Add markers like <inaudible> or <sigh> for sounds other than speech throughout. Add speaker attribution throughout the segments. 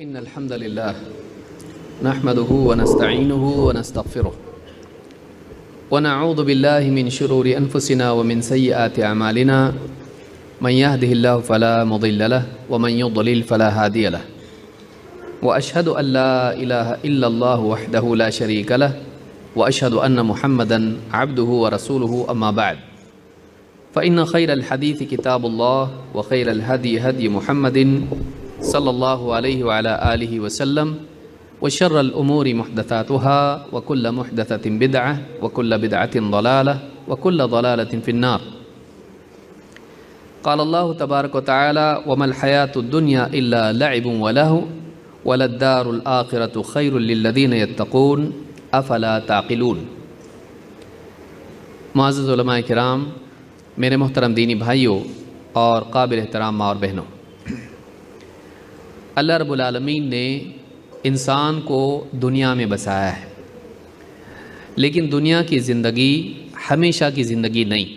Speaker 1: إن الحمد لله نحمده ونستعينه ونستغفره ونعوذ بالله من شرور أنفسنا ومن سيئات أعمالنا من يهده الله فلا مضل له ومن يضلل فلا هادي له وأشهد أن لا إله إلا الله وحده لا شريك له وأشهد أن محمدا عبده ورسوله أما بعد فإن خير الحديث كتاب الله وخير الهدي هدي محمد صلى الله عليه وعلى آله وسلم وشر الأمور محدثاتها وكل محدثة بدعة وكل بدعة ضلالة وكل ضلالة في النار قال الله تبارك وتعالى وما الحياة الدنيا إلا لعب وله وللدار الآخرة خير للذين يتقون أفلا تعقلون معزز علماء کرام میرے محترم دینی بھائیوں اور قابل احترام ماں اور بہنوں अल्लाह रबालमीन ने इंसान को दुनिया में बसाया है लेकिन दुनिया की ज़िंदगी हमेशा की ज़िंदगी नहीं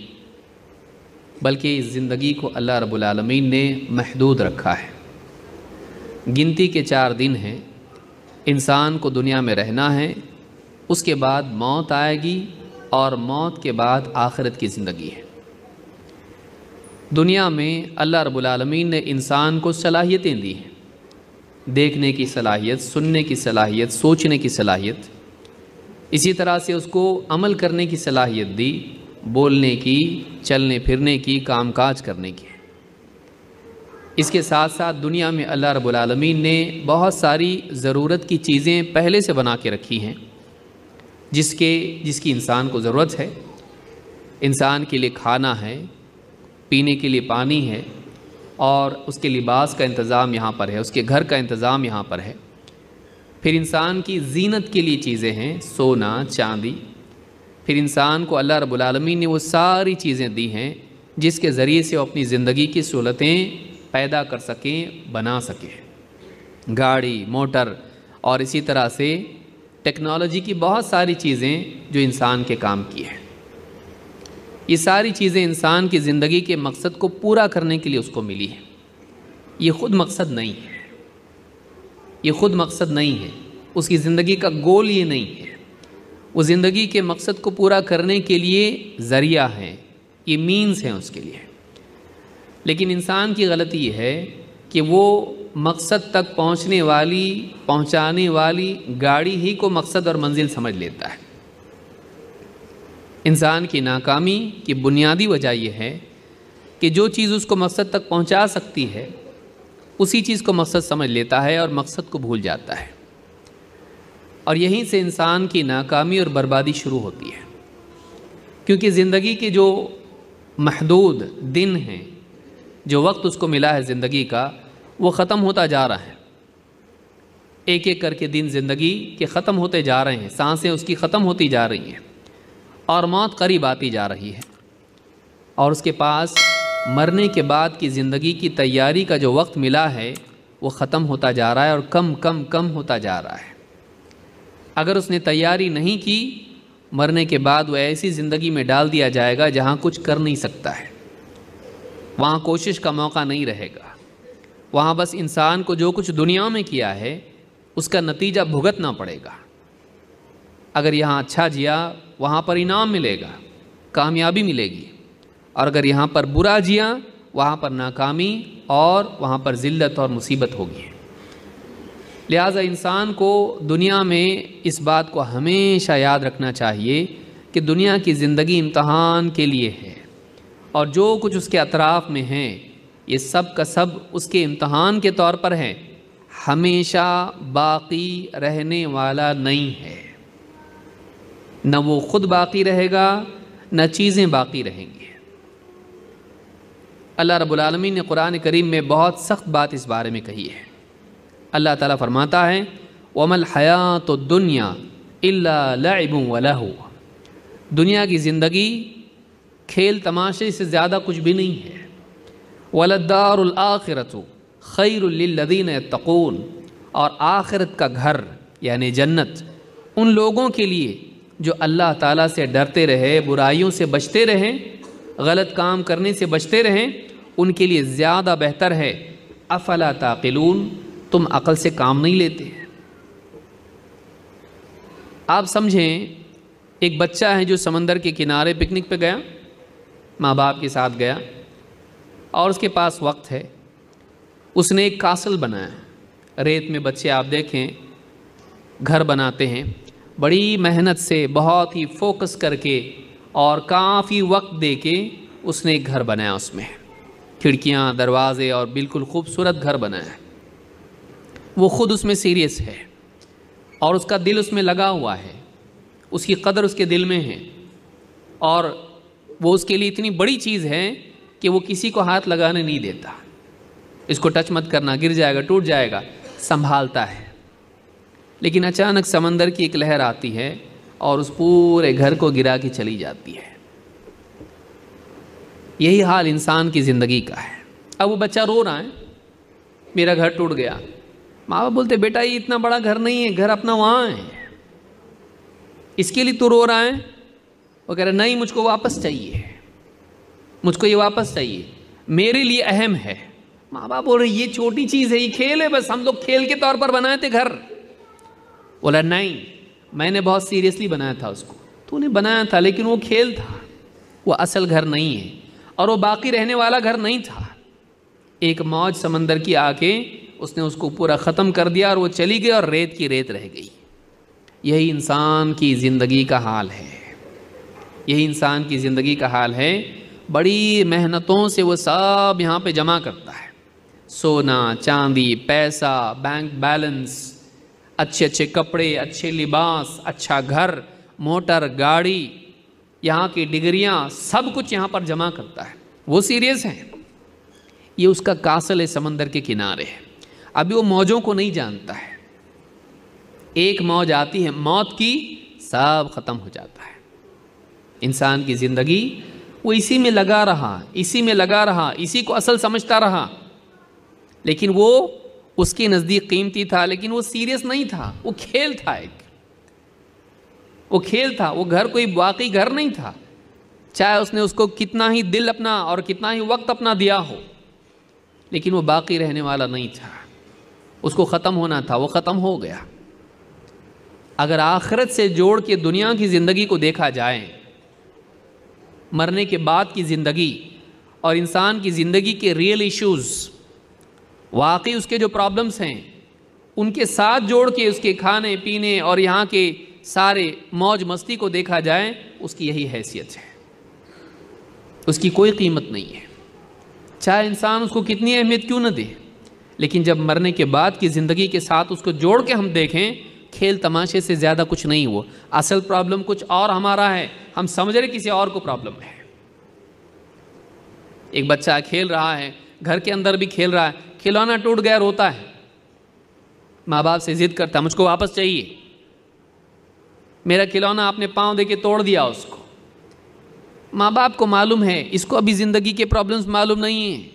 Speaker 1: बल्कि इस ज़िंदगी को अल्लाह रबालमीन ने महदूद रखा है गिनती के चार दिन हैं इंसान को दुनिया में रहना है उसके बाद मौत आएगी और मौत के बाद आखिरत की ज़िंदगी है दुनिया में अल्लाह रबालमीन ने इंसान को सलाहियतें दी हैं देखने की सलाहियत सुनने की सलाहियत सोचने की सलाहियत इसी तरह से उसको अमल करने की सलाहियत दी बोलने की चलने फिरने की कामकाज करने की इसके साथ साथ दुनिया में अल्लाह रबालमीन ने बहुत सारी ज़रूरत की चीज़ें पहले से बना के रखी हैं जिसके जिसकी इंसान को ज़रूरत है इंसान के लिए खाना है पीने के लिए पानी है और उसके लिबास का इंतज़ाम यहाँ पर है उसके घर का इंतज़ाम यहाँ पर है फिर इंसान की जीनत के लिए चीज़ें हैं सोना चांदी फिर इंसान को अल्लाह रबालमी ने वो सारी चीज़ें दी हैं जिसके ज़रिए से वो अपनी ज़िंदगी की सहूलतें पैदा कर सकें बना सकें गाड़ी मोटर और इसी तरह से टेक्नोलॉजी की बहुत सारी चीज़ें जो इंसान के काम की हैं ये सारी चीज़ें इंसान की ज़िंदगी के मकसद को पूरा करने के लिए उसको मिली है ये खुद मकसद नहीं है ये खुद मकसद नहीं है उसकी ज़िंदगी का गोल ये नहीं है वो ज़िंदगी के मकसद को पूरा करने के लिए ज़रिया है ये मीन्स हैं उसके लिए लेकिन इंसान की गलती ये है कि वो मकसद तक पहुंचने वाली पहुंचाने वाली गाड़ी ही को मकसद और मंजिल समझ लेता है इंसान की नाकामी की बुनियादी वजह यह है कि जो चीज़ उसको मकसद तक पहुंचा सकती है उसी चीज़ को मकसद समझ लेता है और मकसद को भूल जाता है और यहीं से इंसान की नाकामी और बर्बादी शुरू होती है क्योंकि ज़िंदगी के जो महदूद दिन हैं जो वक्त उसको मिला है ज़िंदगी का वो ख़त्म होता जा रहा है एक एक करके दिन ज़िंदगी के ख़त्म होते जा रहे हैं सांसें उसकी ख़त्म होती जा रही हैं और मौत करीब आती जा रही है और उसके पास मरने के बाद की ज़िंदगी की तैयारी का जो वक्त मिला है वो ख़त्म होता जा रहा है और कम कम कम होता जा रहा है अगर उसने तैयारी नहीं की मरने के बाद वह ऐसी ज़िंदगी में डाल दिया जाएगा जहाँ कुछ कर नहीं सकता है वहाँ कोशिश का मौका नहीं रहेगा वहाँ बस इंसान को जो कुछ दुनिया में किया है उसका नतीजा भुगतना पड़ेगा अगर यहाँ अच्छा जिया वहाँ पर इनाम मिलेगा कामयाबी मिलेगी और अगर यहाँ पर बुरा जिया वहाँ पर नाकामी और वहाँ पर ज़िल्लत और मुसीबत होगी लिहाजा इंसान को दुनिया में इस बात को हमेशा याद रखना चाहिए कि दुनिया की ज़िंदगी इम्तहान के लिए है और जो कुछ उसके अतराफ़ में है ये सब का सब उसके इम्तहान के तौर पर है हमेशा बाकी रहने वाला नहीं है न वो खुद बाकी रहेगा न चीज़ें बाकी रहेंगी अल्लाह रब्लमी ने कुरान करीम में बहुत सख्त बात इस बारे में कही है अल्लाह ताला फरमाता है वमल हयात तो दुनिया इलाब वलहू दुनिया की ज़िंदगी खेल तमाशे से ज़्यादा कुछ भी नहीं है वलदारखरत खैरदीन तकून और आखिरत का घर यानि जन्नत उन लोगों के लिए जो अल्लाह ताला से डरते रहे बुराइयों से बचते रहें गलत काम करने से बचते रहें उनके लिए ज़्यादा बेहतर है अफला ताकिलून तुम अकल से काम नहीं लेते आप समझें एक बच्चा है जो समंदर के किनारे पिकनिक पे गया माँ बाप के साथ गया और उसके पास वक्त है उसने एक कासल बनाया रेत में बच्चे आप देखें घर बनाते हैं बड़ी मेहनत से बहुत ही फोकस करके और काफ़ी वक्त दे के उसने एक घर बनाया उसमें खिड़कियाँ दरवाज़े और बिल्कुल खूबसूरत घर बनाया वो ख़ुद उसमें सीरियस है और उसका दिल उसमें लगा हुआ है उसकी कदर उसके दिल में है और वो उसके लिए इतनी बड़ी चीज़ है कि वो किसी को हाथ लगाने नहीं देता इसको टच मत करना गिर जाएगा टूट जाएगा संभालता है लेकिन अचानक समंदर की एक लहर आती है और उस पूरे घर को गिरा के चली जाती है यही हाल इंसान की ज़िंदगी का है अब वो बच्चा रो रहा है मेरा घर टूट गया माँ बाप बोलते बेटा ये इतना बड़ा घर नहीं है घर अपना वहाँ है इसके लिए तू रो रहा है वो कह रहा नहीं मुझको वापस चाहिए मुझको ये वापस चाहिए मेरे लिए अहम है माँ बाप बोल रहे ये छोटी चीज़ है ये खेल है बस हम लोग खेल के तौर पर बनाए थे घर बोला नहीं मैंने बहुत सीरियसली बनाया था उसको तो उन्हें बनाया था लेकिन वो खेल था वो असल घर नहीं है और वो बाकी रहने वाला घर नहीं था एक मौज समंदर की आके उसने उसको पूरा ख़त्म कर दिया और वो चली गई और रेत की रेत रह गई यही इंसान की ज़िंदगी का हाल है यही इंसान की ज़िंदगी का हाल है बड़ी मेहनतों से वो सब यहाँ पे जमा करता है सोना चांदी पैसा बैंक बैलेंस अच्छे अच्छे कपड़े अच्छे लिबास अच्छा घर मोटर गाड़ी यहाँ की डिग्रियाँ सब कुछ यहाँ पर जमा करता है वो सीरियस है ये उसका कासल है समंदर के किनारे है अभी वो मौजों को नहीं जानता है एक मौज आती है मौत की सब ख़त्म हो जाता है इंसान की ज़िंदगी वो इसी में लगा रहा इसी में लगा रहा इसी को असल समझता रहा लेकिन वो उसके नज़दीक कीमती था लेकिन वो सीरियस नहीं था वो खेल था एक वो खेल था वो घर कोई वाकई घर नहीं था चाहे उसने उसको कितना ही दिल अपना और कितना ही वक्त अपना दिया हो लेकिन वो बाकी रहने वाला नहीं था उसको ख़त्म होना था वो ख़त्म हो गया अगर आखिरत से जोड़ के दुनिया की ज़िंदगी को देखा जाए मरने के बाद की ज़िंदगी और इंसान की ज़िंदगी के रियल इश्यूज़ वाकई उसके जो प्रॉब्लम्स हैं उनके साथ जोड़ के उसके खाने पीने और यहाँ के सारे मौज मस्ती को देखा जाए उसकी यही हैसियत है उसकी कोई कीमत नहीं है चाहे इंसान उसको कितनी अहमियत क्यों न दे लेकिन जब मरने के बाद की ज़िंदगी के साथ उसको जोड़ के हम देखें खेल तमाशे से ज़्यादा कुछ नहीं हुआ असल प्रॉब्लम कुछ और हमारा है हम समझ रहे किसी और को प्रॉब्लम है एक बच्चा खेल रहा है घर के अंदर भी खेल रहा है खिलौना टूट गया रोता है माँ बाप से जिद करता है मुझको वापस चाहिए मेरा खिलौना आपने पाँव दे के तोड़ दिया उसको माँ बाप को मालूम है इसको अभी ज़िंदगी के प्रॉब्लम्स मालूम नहीं है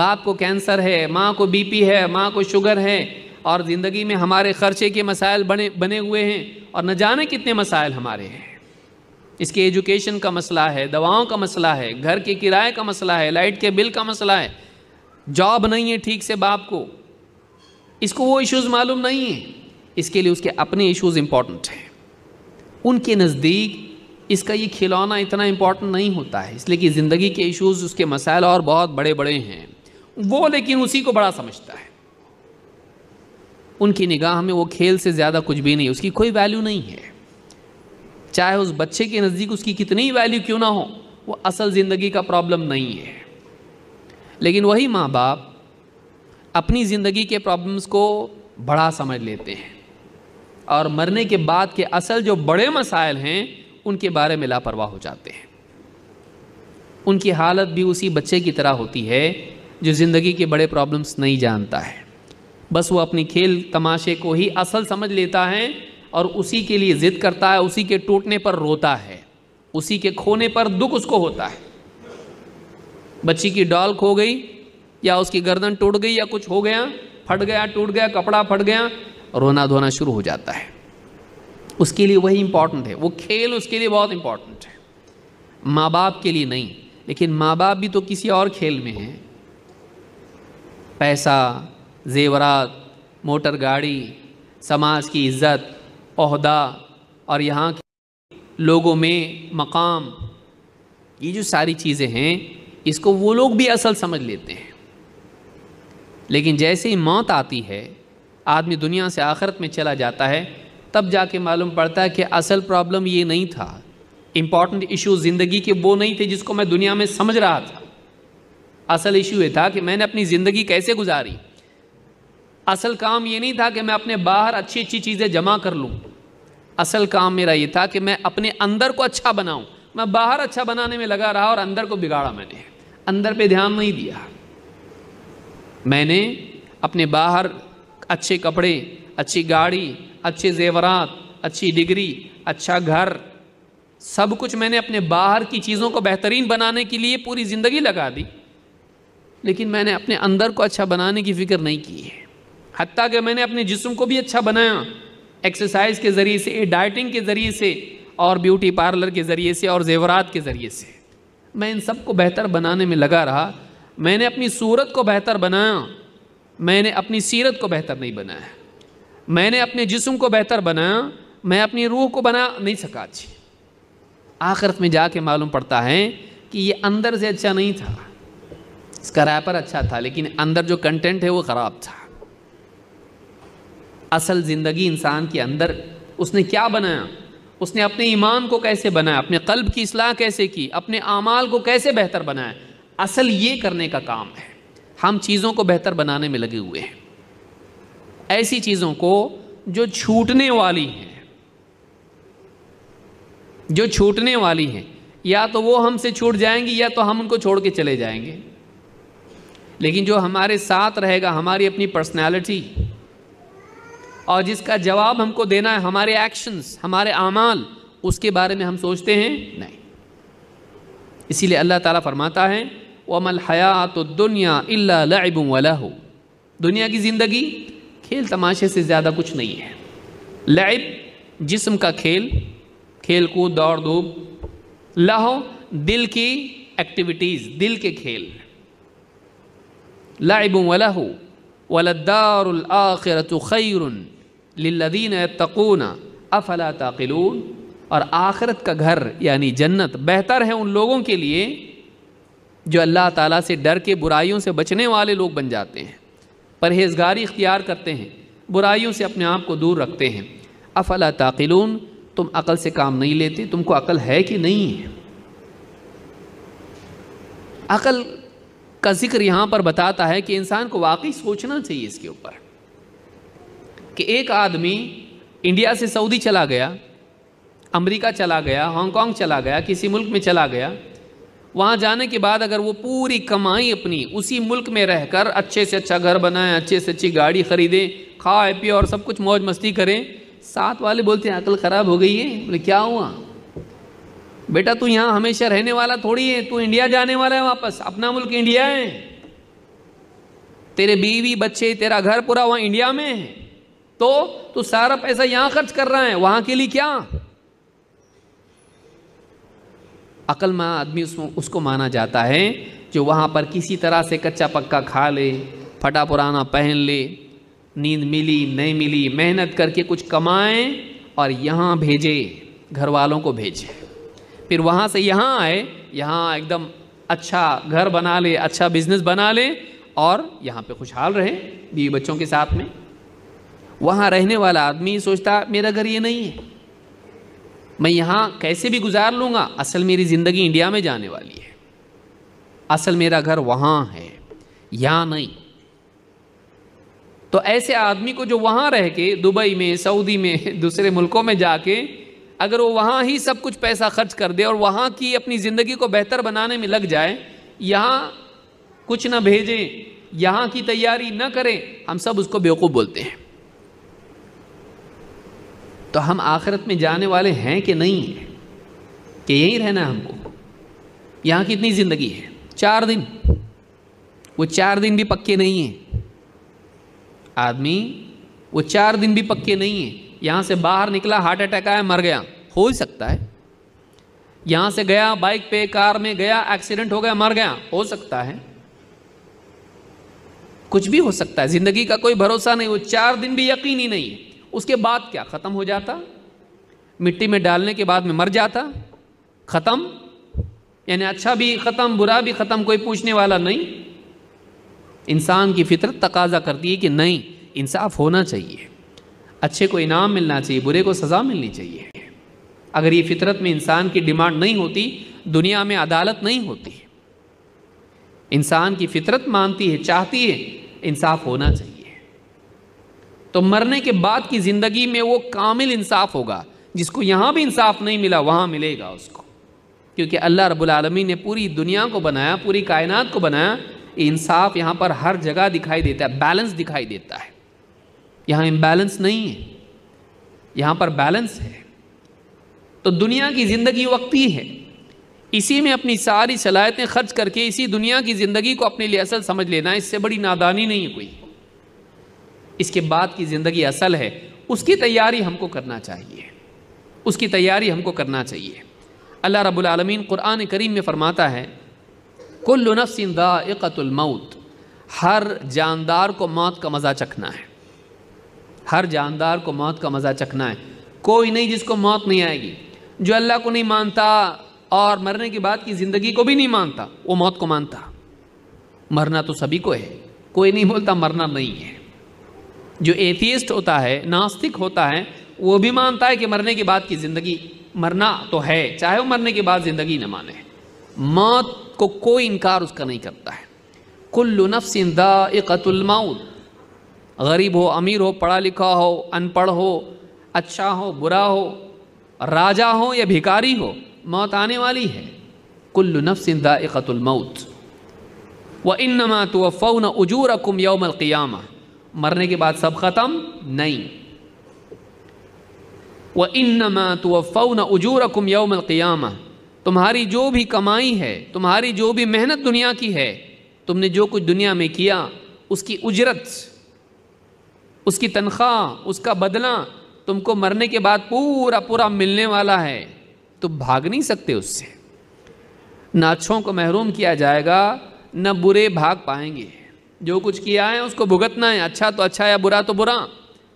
Speaker 1: बाप को कैंसर है माँ को बीपी है माँ को शुगर है और ज़िंदगी में हमारे खर्चे के मसाइल बने बने हुए हैं और न जाने कितने मसाइल हमारे हैं इसके एजुकेशन का मसला है दवाओं का मसला है घर के किराए का मसला है लाइट के बिल का मसला है जॉब नहीं है ठीक से बाप को इसको वो इश्यूज़ मालूम नहीं है इसके लिए उसके अपने इश्यूज़ इंपॉर्टेंट हैं उनके नज़दीक इसका ये खिलौना इतना इम्पॉर्टेंट नहीं होता है इसलिए कि ज़िंदगी के इश्यूज़ उसके मसाइल और बहुत बड़े बड़े हैं वो लेकिन उसी को बड़ा समझता है उनकी निगाह में वो खेल से ज़्यादा कुछ भी नहीं उसकी कोई वैल्यू नहीं है चाहे उस बच्चे के नज़दीक उसकी कितनी ही वैल्यू क्यों ना हो वो असल ज़िंदगी का प्रॉब्लम नहीं है लेकिन वही माँ बाप अपनी ज़िंदगी के प्रॉब्लम्स को बड़ा समझ लेते हैं और मरने के बाद के असल जो बड़े मसाइल हैं उनके बारे में लापरवाह हो जाते हैं उनकी हालत भी उसी बच्चे की तरह होती है जो ज़िंदगी के बड़े प्रॉब्लम्स नहीं जानता है बस वो अपने खेल तमाशे को ही असल समझ लेता है और उसी के लिए ज़िद करता है उसी के टूटने पर रोता है उसी के खोने पर दुख उसको होता है बच्ची की डॉल खो गई या उसकी गर्दन टूट गई या कुछ हो गया फट गया टूट गया कपड़ा फट गया रोना धोना शुरू हो जाता है उसके लिए वही इंपॉर्टेंट है वो खेल उसके लिए बहुत इंपॉर्टेंट है माँ बाप के लिए नहीं लेकिन माँ बाप भी तो किसी और खेल में हैं पैसा जेवरात मोटर गाड़ी समाज की इज्जत अहदा और यहाँ के लोगों में मकाम ये जो सारी चीज़ें हैं इसको वो लोग भी असल समझ लेते हैं लेकिन जैसे ही मौत आती है आदमी दुनिया से आखिरत में चला जाता है तब जाके मालूम पड़ता है कि असल प्रॉब्लम ये नहीं था इम्पॉर्टेंट इशू ज़िंदगी के वो नहीं थे जिसको मैं दुनिया में समझ रहा था असल इशू ये था कि मैंने अपनी ज़िंदगी कैसे गुजारी असल काम ये नहीं था कि मैं अपने बाहर अच्छी अच्छी चीज़ें जमा कर लूँ असल काम मेरा ये था कि मैं अपने अंदर को अच्छा बनाऊँ मैं बाहर अच्छा बनाने में लगा रहा और अंदर को बिगाड़ा मैंने अंदर पे ध्यान नहीं दिया मैंने अपने बाहर अच्छे कपड़े अच्छी गाड़ी अच्छे जेवरात अच्छी डिग्री अच्छा घर सब कुछ मैंने अपने बाहर की चीज़ों को बेहतरीन बनाने के लिए पूरी ज़िंदगी लगा दी लेकिन मैंने अपने अंदर को अच्छा बनाने की फ़िक्र नहीं की है हती कि मैंने अपने जिसम को भी अच्छा बनाया एक्सरसाइज के ज़रिए से डाइटिंग के ज़रिए से और ब्यूटी पार्लर के ज़रिए से और जेवरात के ज़रिए से मैं इन सब को बेहतर बनाने में लगा रहा मैंने अपनी सूरत को बेहतर बनाया मैंने अपनी सीरत को बेहतर नहीं बनाया मैंने अपने जिस्म को बेहतर बनाया मैं अपनी रूह को बना नहीं सका अच्छी आखिरत में जाके मालूम पड़ता है कि ये अंदर से अच्छा नहीं था इसका रैपर अच्छा था लेकिन अंदर जो कंटेंट है वो ख़राब था असल ज़िंदगी इंसान के अंदर उसने क्या बनाया उसने अपने ईमान को कैसे बनाया अपने कल्ब की असलाह कैसे की अपने आमाल को कैसे बेहतर बनाया असल ये करने का काम है हम चीज़ों को बेहतर बनाने में लगे हुए हैं ऐसी चीज़ों को जो छूटने वाली हैं जो छूटने वाली हैं या तो वो हमसे छूट जाएंगी या तो हम उनको छोड़ के चले जाएंगे लेकिन जो हमारे साथ रहेगा हमारी अपनी पर्सनैलिटी और जिसका जवाब हमको देना है हमारे एक्शंस हमारे अमाल उसके बारे में हम सोचते हैं नहीं इसीलिए अल्लाह ताला फरमाता है वमल हयात दुनिया इल्ला लबुम हो दुनिया की ज़िंदगी खेल तमाशे से ज़्यादा कुछ नहीं है लैब जिस्म का खेल खेल कूद दौड़ धूप लाहो दिल की एक्टिविटीज़ दिल के खेल लाइब वला हो वलदार आखिरत लदीन तकून अफला ताकिलून और आखरत का घर यानी जन्नत बेहतर है उन लोगों के लिए जो अल्लाह ताला से डर के बुराइयों से बचने वाले लोग बन जाते हैं परहेजगारी इख्तियार करते हैं बुराइयों से अपने आप को दूर रखते हैं अफला ताकिलून तुम अकल से काम नहीं लेते तुमको अकल है कि नहीं है अकल का जिक्र यहाँ पर बताता है कि इंसान को वाकई सोचना चाहिए इसके ऊपर कि एक आदमी इंडिया से सऊदी चला गया अमेरिका चला गया हांगकॉन्ग चला गया किसी मुल्क में चला गया वहाँ जाने के बाद अगर वो पूरी कमाई अपनी उसी मुल्क में रहकर अच्छे से अच्छा घर बनाए अच्छे से अच्छी गाड़ी खरीदें खाए पिए और सब कुछ मौज मस्ती करें साथ वाले बोलते हैं अकल ख़राब हो गई है बोले क्या हुआ बेटा तू यहाँ हमेशा रहने वाला थोड़ी है तू इंडिया जाने वाला है वापस अपना मुल्क इंडिया है तेरे बीवी बच्चे तेरा घर पूरा वहाँ इंडिया में है तो तू तो सारा पैसा यहां खर्च कर रहा है वहां के लिए क्या अकल में आदमी उसको, उसको माना जाता है जो वहां पर किसी तरह से कच्चा पक्का खा ले फटा पुराना पहन ले नींद मिली नहीं मिली मेहनत करके कुछ कमाए और यहाँ भेजे घर वालों को भेजे फिर वहाँ से यहाँ आए यहाँ एकदम अच्छा घर बना ले अच्छा बिजनेस बना ले और यहाँ पे खुशहाल रहे बीवी बच्चों के साथ में वहाँ रहने वाला आदमी सोचता मेरा घर ये नहीं है मैं यहाँ कैसे भी गुजार लूँगा असल मेरी ज़िंदगी इंडिया में जाने वाली है असल मेरा घर वहाँ है यहाँ नहीं तो ऐसे आदमी को जो वहाँ रह के दुबई में सऊदी में <laughs> दूसरे मुल्कों में जाके अगर वो वहाँ ही सब कुछ पैसा खर्च कर दे और वहाँ की अपनी ज़िंदगी को बेहतर बनाने में लग जाए यहाँ कुछ ना भेजें यहाँ की तैयारी न करें हम सब उसको बेवकूफ़ बोलते हैं तो हम आखिरत में जाने वाले हैं कि नहीं हैं कि यहीं रहना है हमको यहाँ कितनी ज़िंदगी है चार दिन वो चार दिन भी पक्के नहीं हैं आदमी वो चार दिन भी पक्के नहीं हैं यहाँ से बाहर निकला हार्ट अटैक आया मर गया हो सकता है यहाँ से गया बाइक पे कार में गया एक्सीडेंट हो गया मर गया हो सकता है कुछ भी हो सकता है ज़िंदगी का कोई भरोसा नहीं वो चार दिन भी यकीन ही नहीं है उसके बाद क्या ख़त्म हो जाता मिट्टी में डालने के बाद में मर जाता ख़त्म यानी अच्छा भी ख़त्म बुरा भी ख़त्म कोई पूछने वाला नहीं इंसान की फितरत तकाजा करती है कि नहीं इंसाफ होना चाहिए अच्छे को इनाम मिलना चाहिए बुरे को सज़ा मिलनी चाहिए अगर ये फितरत में इंसान की डिमांड नहीं होती दुनिया में अदालत नहीं होती इंसान की फितरत मानती है चाहती है इंसाफ होना चाहिए तो मरने के बाद की ज़िंदगी में वो कामिल इंसाफ होगा जिसको यहाँ भी इंसाफ नहीं मिला वहाँ मिलेगा उसको क्योंकि अल्लाह रब्बुल ने पूरी दुनिया को बनाया पूरी कायनात को बनाया इंसाफ यहाँ पर हर जगह दिखाई देता है बैलेंस दिखाई देता है यहाँ इम्बैलेंस नहीं है यहाँ पर बैलेंस है तो दुनिया की ज़िंदगी वक्ती है इसी में अपनी सारी सलाहियतें खर्च करके इसी दुनिया की ज़िंदगी को अपने लिए असल समझ लेना इससे बड़ी नादानी नहीं है कोई इसके बाद की ज़िंदगी असल है उसकी तैयारी हमको करना चाहिए उसकी तैयारी हमको करना चाहिए अल्लाह रब्बुल आलमीन कुरान करीम में फ़रमाता है कुल्लु नफ्सिन हर जानदार को मौत का मज़ा चखना है हर जानदार को मौत का मज़ा चखना है कोई नहीं जिसको मौत नहीं आएगी जो अल्लाह को नहीं मानता और मरने के बाद की ज़िंदगी को भी नहीं मानता वो मौत को मानता मरना तो सभी को है कोई नहीं बोलता मरना नहीं है जो एथियस्ट होता है नास्तिक होता है वो भी मानता है कि मरने के बाद की ज़िंदगी मरना तो है चाहे वो मरने के बाद ज़िंदगी न माने मौत को कोई इनकार उसका नहीं करता है कुल्लु नफ्सिंदा इकतुलमाउद गरीब हो अमीर हो पढ़ा लिखा हो अनपढ़ हो अच्छा हो बुरा हो राजा हो या भिकारी हो मौत आने वाली है कुल्लु नफ्सिंदा इकतुलमाउद व नमा तो फ़ौन उजूर अकुम यौमल क़ियामा मरने के बाद सब ख़त्म नहीं व इनमा उजूर उजूरकुम यौम क़ियामा तुम्हारी जो भी कमाई है तुम्हारी जो भी मेहनत दुनिया की है तुमने जो कुछ दुनिया में किया उसकी उजरत उसकी तनख्वाह उसका बदला तुमको मरने के बाद पूरा पूरा मिलने वाला है तुम भाग नहीं सकते उससे ना अच्छों को महरूम किया जाएगा न बुरे भाग पाएंगे जो कुछ किया है उसको भुगतना है अच्छा तो अच्छा या बुरा तो बुरा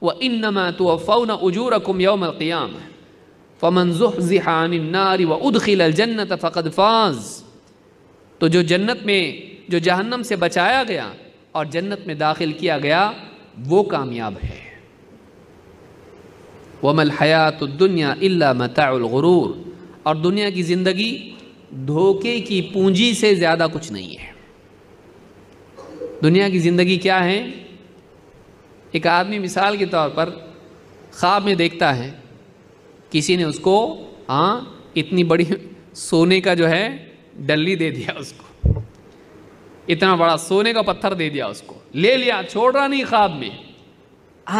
Speaker 1: व इन नमा तो फ़ौन उजूर कुम यौम क़ियाम फ़मनज़ानारी व उदखिल जन्नत फ़कद फाज तो जो जन्नत में जो जहन्नम से बचाया गया और जन्नत में दाखिल किया गया वो कामयाब है वमल हयात दुनिया इल्ला और दुनिया की ज़िंदगी धोखे की पूंजी से ज़्यादा कुछ नहीं है दुनिया की ज़िंदगी क्या है एक आदमी मिसाल के तौर पर ख्वाब में देखता है किसी ने उसको हाँ इतनी बड़ी सोने का जो है डल्ली दे दिया उसको इतना बड़ा सोने का पत्थर दे दिया उसको ले लिया छोड़ रहा नहीं ख्वाब में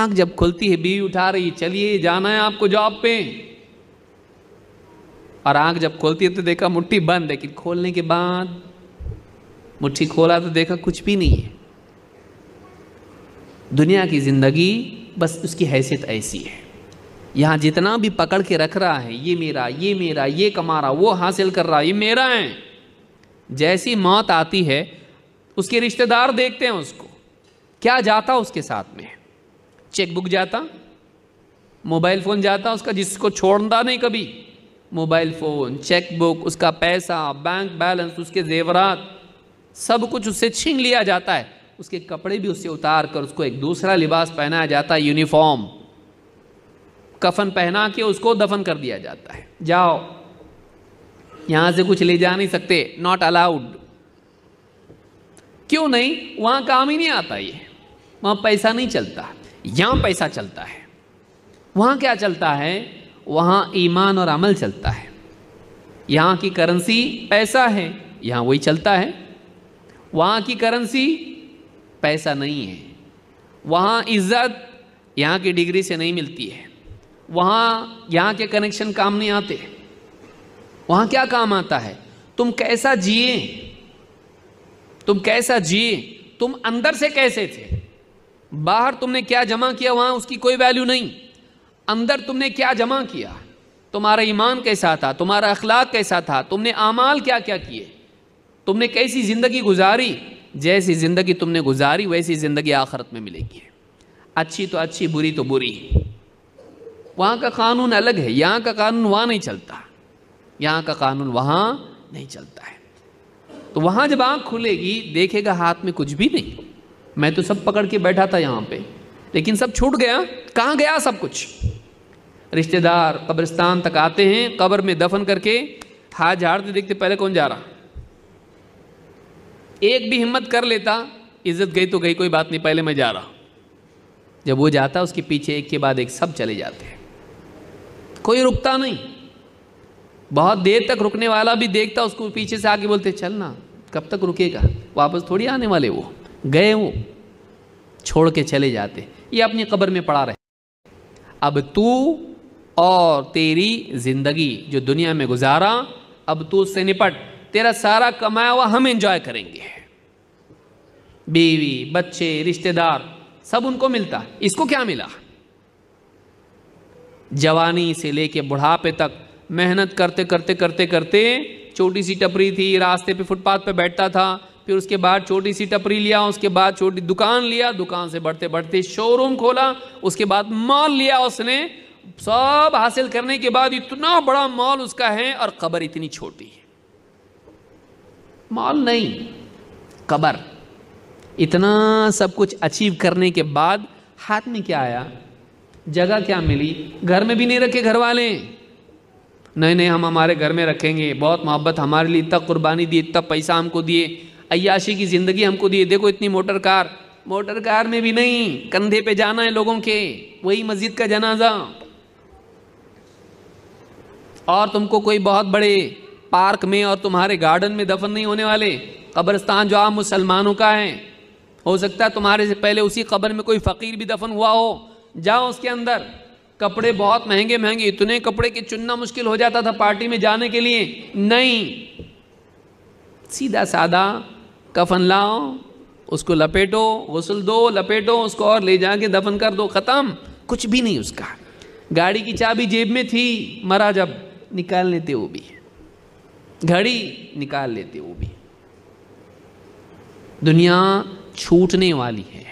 Speaker 1: आंख जब खुलती है बीवी उठा रही चलिए जाना है आपको जॉब पे और आंख जब खोलती है तो देखा मुट्ठी बंद लेकिन खोलने के बाद मुट्ठी खोला तो देखा कुछ भी नहीं है दुनिया की ज़िंदगी बस उसकी हैसियत ऐसी है यहाँ जितना भी पकड़ के रख रहा है ये मेरा ये मेरा ये कमा रहा वो हासिल कर रहा ये मेरा है जैसी मौत आती है उसके रिश्तेदार देखते हैं उसको क्या जाता उसके साथ में चेकबुक जाता मोबाइल फ़ोन जाता उसका जिसको छोड़ता नहीं कभी मोबाइल फ़ोन चेकबुक उसका पैसा बैंक बैलेंस उसके जेवरात सब कुछ उससे छीन लिया जाता है उसके कपड़े भी उससे उतार कर उसको एक दूसरा लिबास पहनाया जाता है यूनिफॉर्म कफन पहना के उसको दफन कर दिया जाता है जाओ यहां से कुछ ले जा नहीं सकते नॉट अलाउड क्यों नहीं वहां काम ही नहीं आता ये वहां पैसा नहीं चलता यहां पैसा चलता है वहां क्या चलता है वहां ईमान और अमल चलता है यहां की करेंसी पैसा है यहां वही चलता है वहाँ की करेंसी पैसा नहीं है वहाँ इज्जत यहाँ की डिग्री से नहीं मिलती है वहाँ यहाँ के कनेक्शन काम नहीं आते वहाँ क्या काम आता है तुम कैसा जिए तुम कैसा जिए तुम अंदर से कैसे थे बाहर तुमने क्या जमा किया वहाँ उसकी कोई वैल्यू नहीं अंदर तुमने क्या जमा किया तुम्हारा ईमान कैसा था तुम्हारा अखलाक कैसा था तुमने अमाल क्या क्या किए तुमने कैसी ज़िंदगी गुजारी जैसी ज़िंदगी तुमने गुजारी वैसी ज़िंदगी आखरत में मिलेगी अच्छी तो अच्छी बुरी तो बुरी वहाँ का कानून अलग है यहाँ का कानून वहाँ नहीं चलता यहाँ का कानून वहाँ नहीं चलता है तो वहाँ जब आँख खुलेगी देखेगा हाथ में कुछ भी नहीं मैं तो सब पकड़ के बैठा था यहाँ पे लेकिन सब छूट गया कहाँ गया सब कुछ रिश्तेदार कब्रिस्तान तक आते हैं कब्र में दफन करके हाथ झाड़ते देखते पहले कौन जा रहा एक भी हिम्मत कर लेता इज्जत गई तो गई कोई बात नहीं पहले मैं जा रहा जब वो जाता उसके पीछे एक के बाद एक सब चले जाते हैं कोई रुकता नहीं बहुत देर तक रुकने वाला भी देखता उसको पीछे से आके बोलते चलना कब तक रुकेगा वापस थोड़ी आने वाले वो गए वो छोड़ के चले जाते ये अपनी कब्र में पड़ा रहे अब तू और तेरी ज़िंदगी जो दुनिया में गुजारा अब तू उससे निपट तेरा सारा कमाया हुआ हम एंजॉय करेंगे बीवी बच्चे रिश्तेदार सब उनको मिलता इसको क्या मिला जवानी से लेके बुढ़ापे तक मेहनत करते करते करते करते छोटी सी टपरी थी रास्ते पे फुटपाथ पे बैठता था फिर उसके बाद छोटी सी टपरी लिया उसके बाद छोटी दुकान लिया दुकान से बढ़ते बढ़ते शोरूम खोला उसके बाद मॉल लिया उसने सब हासिल करने के बाद इतना बड़ा मॉल उसका है और खबर इतनी छोटी है माल नहीं कबर इतना सब कुछ अचीव करने के बाद हाथ में क्या आया जगह क्या मिली घर में भी नहीं रखे घर वाले नहीं नहीं हम हमारे घर में रखेंगे बहुत मोहब्बत हमारे लिए इतना कुर्बानी दी इतना पैसा हमको दिए अयाशी की ज़िंदगी हमको दिए देखो इतनी मोटर कार मोटर कार में भी नहीं कंधे पे जाना है लोगों के वही मस्जिद का जनाजा और तुमको कोई बहुत बड़े पार्क में और तुम्हारे गार्डन में दफन नहीं होने वाले कब्रस्तान जो आप मुसलमानों का है हो सकता है तुम्हारे से पहले उसी कब्र में कोई फ़कीर भी दफन हुआ हो जाओ उसके अंदर कपड़े बहुत महंगे महंगे इतने कपड़े के चुनना मुश्किल हो जाता था पार्टी में जाने के लिए नहीं सीधा साधा कफन लाओ उसको लपेटो गसल दो लपेटो उसको और ले जाके दफन कर दो ख़त्म कुछ भी नहीं उसका गाड़ी की चाबी जेब में थी मरा जब निकाल लेते वो भी घड़ी निकाल लेते वो भी दुनिया छूटने वाली है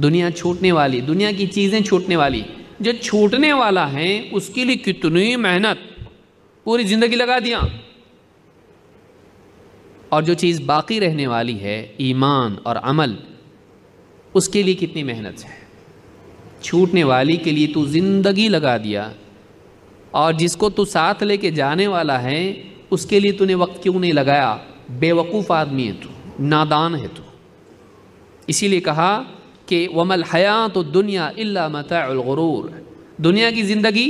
Speaker 1: दुनिया छूटने वाली दुनिया की चीज़ें छूटने वाली जो छूटने वाला है उसके लिए कितनी मेहनत पूरी ज़िंदगी लगा दिया और जो चीज़ बाकी रहने वाली है ईमान और अमल उसके लिए कितनी मेहनत है छूटने वाली के लिए तू ज़िंदगी लगा दिया और जिसको तू साथ लेके जाने वाला है उसके लिए तूने वक्त क्यों नहीं लगाया बेवकूफ़ आदमी है तू नादान है तू इसीलिए कहा कि वमल हया तो दुनिया इल्ला दुनिया की ज़िंदगी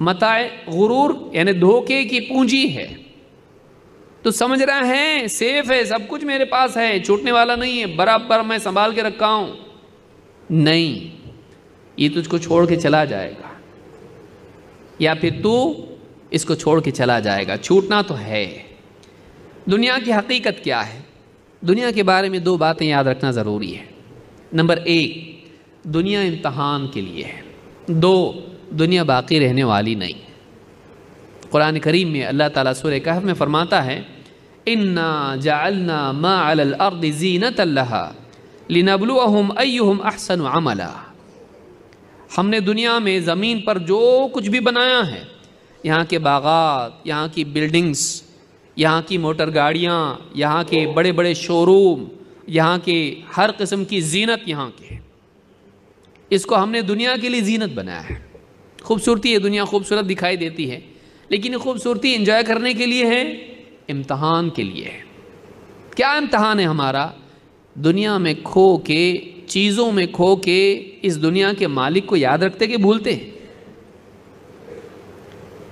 Speaker 1: मता गुरूर यानी धोखे की पूंजी है तो समझ रहा है सेफ है सब कुछ मेरे पास है छूटने वाला नहीं है बराबर मैं संभाल के रखा हूं नहीं ये तुझको छोड़ के चला जाएगा या फिर तू इसको छोड़ के चला जाएगा छूटना तो है दुनिया की हकीकत क्या है दुनिया के बारे में दो बातें याद रखना ज़रूरी है नंबर एक दुनिया इम्तहान के लिए है दो दुनिया बाकी रहने वाली नहीं कुरान करीम में अल्लाह ताला सूर्य कहफ में फरमाता है इन्ना जालना मालर्द जीनत लिनबलूम अहसन अमला हमने दुनिया में ज़मीन पर जो कुछ भी बनाया है यहाँ के बागात यहाँ की बिल्डिंग्स यहाँ की मोटर गाड़ियाँ यहाँ के बड़े बड़े शोरूम यहाँ के हर किस्म की जीनत यहाँ के इसको हमने दुनिया के लिए जीनत बनाया है खूबसूरती ये दुनिया खूबसूरत दिखाई देती है लेकिन ये खूबसूरती इंजॉय करने के लिए है इम्तहान के लिए है क्या इम्तहान है हमारा दुनिया में खो के चीज़ों में खो के इस दुनिया के मालिक को याद रखते कि भूलते हैं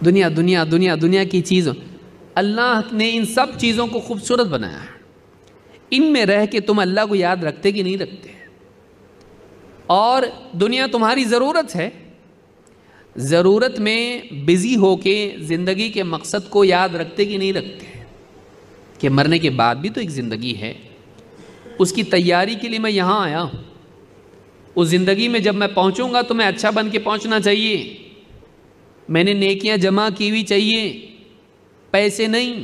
Speaker 1: दुनिया दुनिया दुनिया दुनिया की चीज़ अल्लाह ने इन सब चीज़ों को खूबसूरत बनाया है इन में रह के तुम अल्लाह को याद रखते कि नहीं रखते और दुनिया तुम्हारी ज़रूरत है ज़रूरत में बिज़ी होके ज़िंदगी के मकसद को याद रखते कि नहीं रखते कि मरने के बाद भी तो एक ज़िंदगी है उसकी तैयारी के लिए मैं यहाँ आया हूँ उस ज़िंदगी में जब मैं पहुँचूँगा तो मैं अच्छा बन के पहुँचना चाहिए मैंने नेकियां जमा की हुई चाहिए पैसे नहीं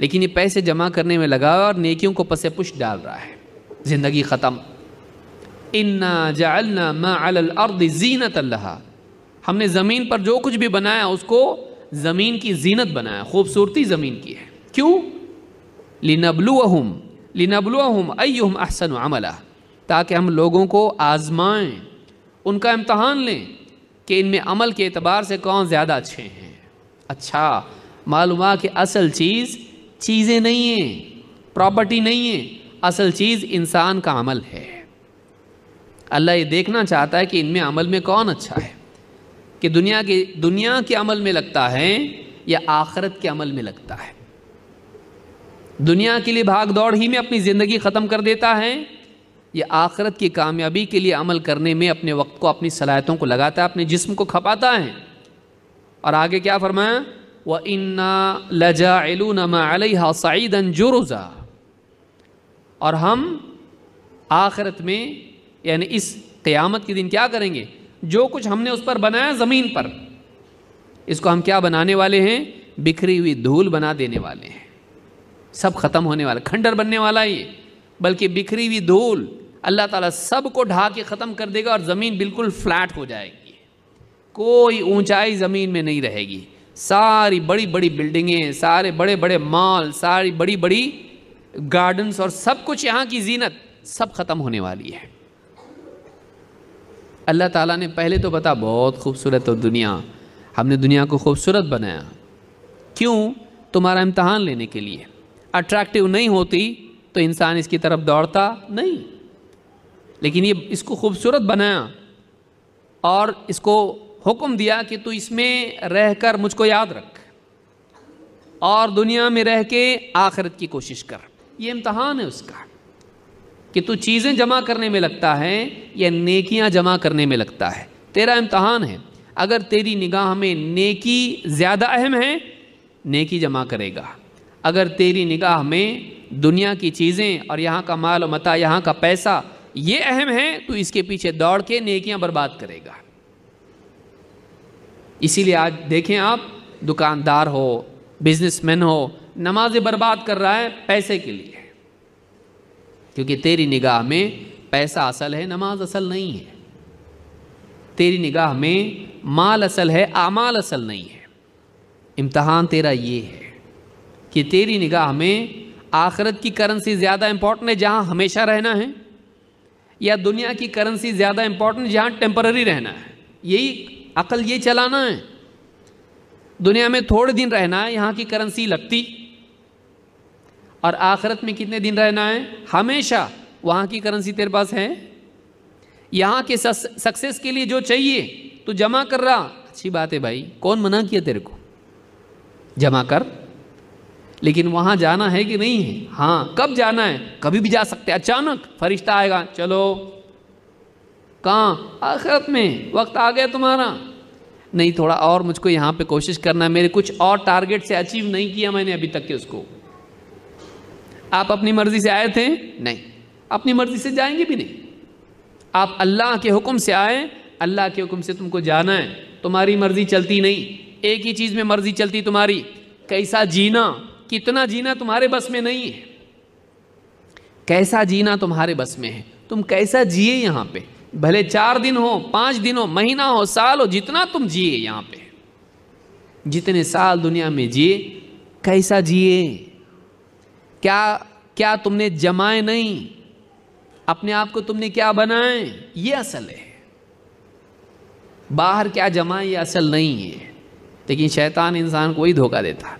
Speaker 1: लेकिन ये पैसे जमा करने में लगा और नेकियों को पसे पुश डाल रहा है ज़िंदगी ख़त्म इन्ना जालना अर्द जीनत अल्लाह हमने ज़मीन पर जो कुछ भी बनाया उसको ज़मीन की जीनत बनाया खूबसूरती ज़मीन की है क्यों लिनबलुहम लिनबलुहम अयुम अहसन अमला ताकि हम लोगों को आज़माएं उनका इम्तहान लें कि इनमें अमल के अतबार से कौन ज़्यादा अच्छे हैं अच्छा मालूम कि असल चीज़ चीज़ें नहीं हैं प्रॉपर्टी नहीं है असल चीज़ इंसान का अमल है अल्लाह ये देखना चाहता है कि इनमें अमल में कौन अच्छा है कि दुनिया के दुनिया के अमल में लगता है या आखरत के अमल में लगता है दुनिया के लिए भाग दौड़ ही में अपनी ज़िंदगी ख़त्म कर देता है ये आखरत की कामयाबी के लिए अमल करने में अपने वक्त को अपनी सलाहितों को लगाता है अपने जिस्म को खपाता है और आगे क्या फरमाया व इन्ना लजा सईदन जुरुजा और हम आखरत में यानी इस क़यामत के दिन क्या करेंगे जो कुछ हमने उस पर बनाया ज़मीन पर इसको हम क्या बनाने वाले हैं बिखरी हुई धूल बना देने वाले हैं सब ख़त्म होने वाला खंडर बनने वाला ये बल्कि बिखरी हुई धूल अल्लाह ताला सब को ढा के ख़त्म कर देगा और ज़मीन बिल्कुल फ्लैट हो जाएगी कोई ऊंचाई ज़मीन में नहीं रहेगी सारी बड़ी बड़ी बिल्डिंगें सारे बड़े बड़े मॉल सारी बड़ी बड़ी गार्डन्स और सब कुछ यहाँ की जीनत सब ख़त्म होने वाली है अल्लाह ताला ने पहले तो बता बहुत खूबसूरत और तो दुनिया हमने दुनिया को खूबसूरत बनाया क्यों तुम्हारा इम्तहान लेने के लिए अट्रैक्टिव नहीं होती तो इंसान इसकी तरफ दौड़ता नहीं लेकिन ये इसको खूबसूरत बनाया और इसको हुक्म दिया कि तू इसमें रह कर मुझको याद रख और दुनिया में रह के आखिरत की कोशिश कर ये इम्तहान है उसका कि तू चीज़ें जमा करने में लगता है या नेकियां जमा करने में लगता है तेरा इम्तहान है अगर तेरी निगाह में नेकी ज़्यादा अहम है नेकी जमा करेगा अगर तेरी निगाह में दुनिया की चीज़ें और यहाँ का माल मता यहाँ का पैसा ये अहम है तो इसके पीछे दौड़ के नेकियां बर्बाद करेगा इसीलिए आज देखें आप दुकानदार हो बिजनेसमैन हो नमाज बर्बाद कर रहा है पैसे के लिए क्योंकि तेरी निगाह में पैसा असल है नमाज असल नहीं है तेरी निगाह में माल असल है आमाल असल नहीं है इम्तहान तेरा ये है कि तेरी निगाह में आखरत की करंसी ज़्यादा इंपॉर्टेंट है जहाँ हमेशा रहना है या दुनिया की करेंसी ज़्यादा इंपॉर्टेंट जहां टेम्पररी रहना है यही अकल ये चलाना है दुनिया में थोड़े दिन रहना है यहां की करेंसी लगती और आखिरत में कितने दिन रहना है हमेशा वहां की करेंसी तेरे पास है यहां के सक्सेस के लिए जो चाहिए तो जमा कर रहा अच्छी बात है भाई कौन मना किया तेरे को जमा कर लेकिन वहां जाना है कि नहीं है हाँ कब जाना है कभी भी जा सकते अचानक फरिश्ता आएगा चलो कहाँ आखिरत में वक्त आ गया तुम्हारा नहीं थोड़ा और मुझको यहाँ पे कोशिश करना है मेरे कुछ और टारगेट से अचीव नहीं किया मैंने अभी तक के उसको आप अपनी मर्ज़ी से आए थे नहीं अपनी मर्ज़ी से जाएंगे भी नहीं आप अल्लाह के हुक्म से आए अल्लाह के हुक्म से तुमको जाना है तुम्हारी मर्ज़ी चलती नहीं एक ही चीज़ में मर्ज़ी चलती तुम्हारी कैसा जीना कितना जीना तुम्हारे बस में नहीं है कैसा जीना तुम्हारे बस में है तुम कैसा जिए यहां पे भले चार दिन हो पांच दिन हो महीना हो साल हो जितना तुम जिए यहां पे जितने साल दुनिया में जिए कैसा जिए क्या क्या तुमने जमाए नहीं अपने आप को तुमने क्या बनाए ये असल है बाहर क्या जमाए ये असल नहीं है लेकिन शैतान इंसान को ही धोखा देता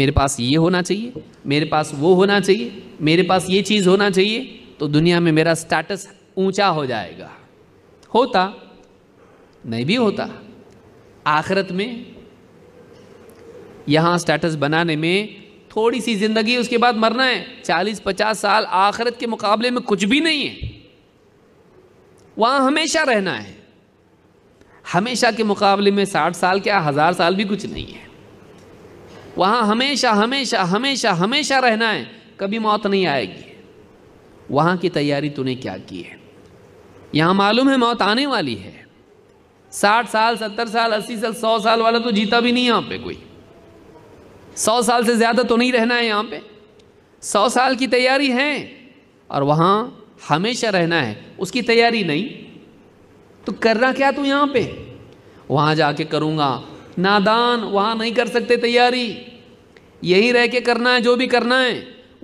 Speaker 1: मेरे पास ये होना चाहिए मेरे पास वो होना चाहिए मेरे पास ये चीज़ होना चाहिए तो दुनिया में मेरा स्टेटस ऊंचा हो जाएगा होता नहीं भी होता आखरत में यहाँ स्टेटस बनाने में थोड़ी सी ज़िंदगी उसके बाद मरना है चालीस पचास साल आखरत के मुकाबले में कुछ भी नहीं है वहाँ हमेशा रहना है हमेशा के मुकाबले में साठ साल क्या हज़ार साल भी कुछ नहीं है वहाँ हमेशा हमेशा हमेशा हमेशा रहना है कभी मौत नहीं आएगी वहां की तैयारी तूने क्या की है यहां मालूम है मौत आने वाली है साठ साल सत्तर साल अस्सी साल सौ साल वाला तो जीता भी नहीं यहाँ पे कोई सौ साल से ज़्यादा तो नहीं रहना है यहाँ पे सौ साल की तैयारी है और वहां हमेशा रहना है उसकी तैयारी नहीं तो करना क्या तू यहाँ पे वहां जाके करूंगा नादान वहाँ नहीं कर सकते तैयारी यहीं रह के करना है जो भी करना है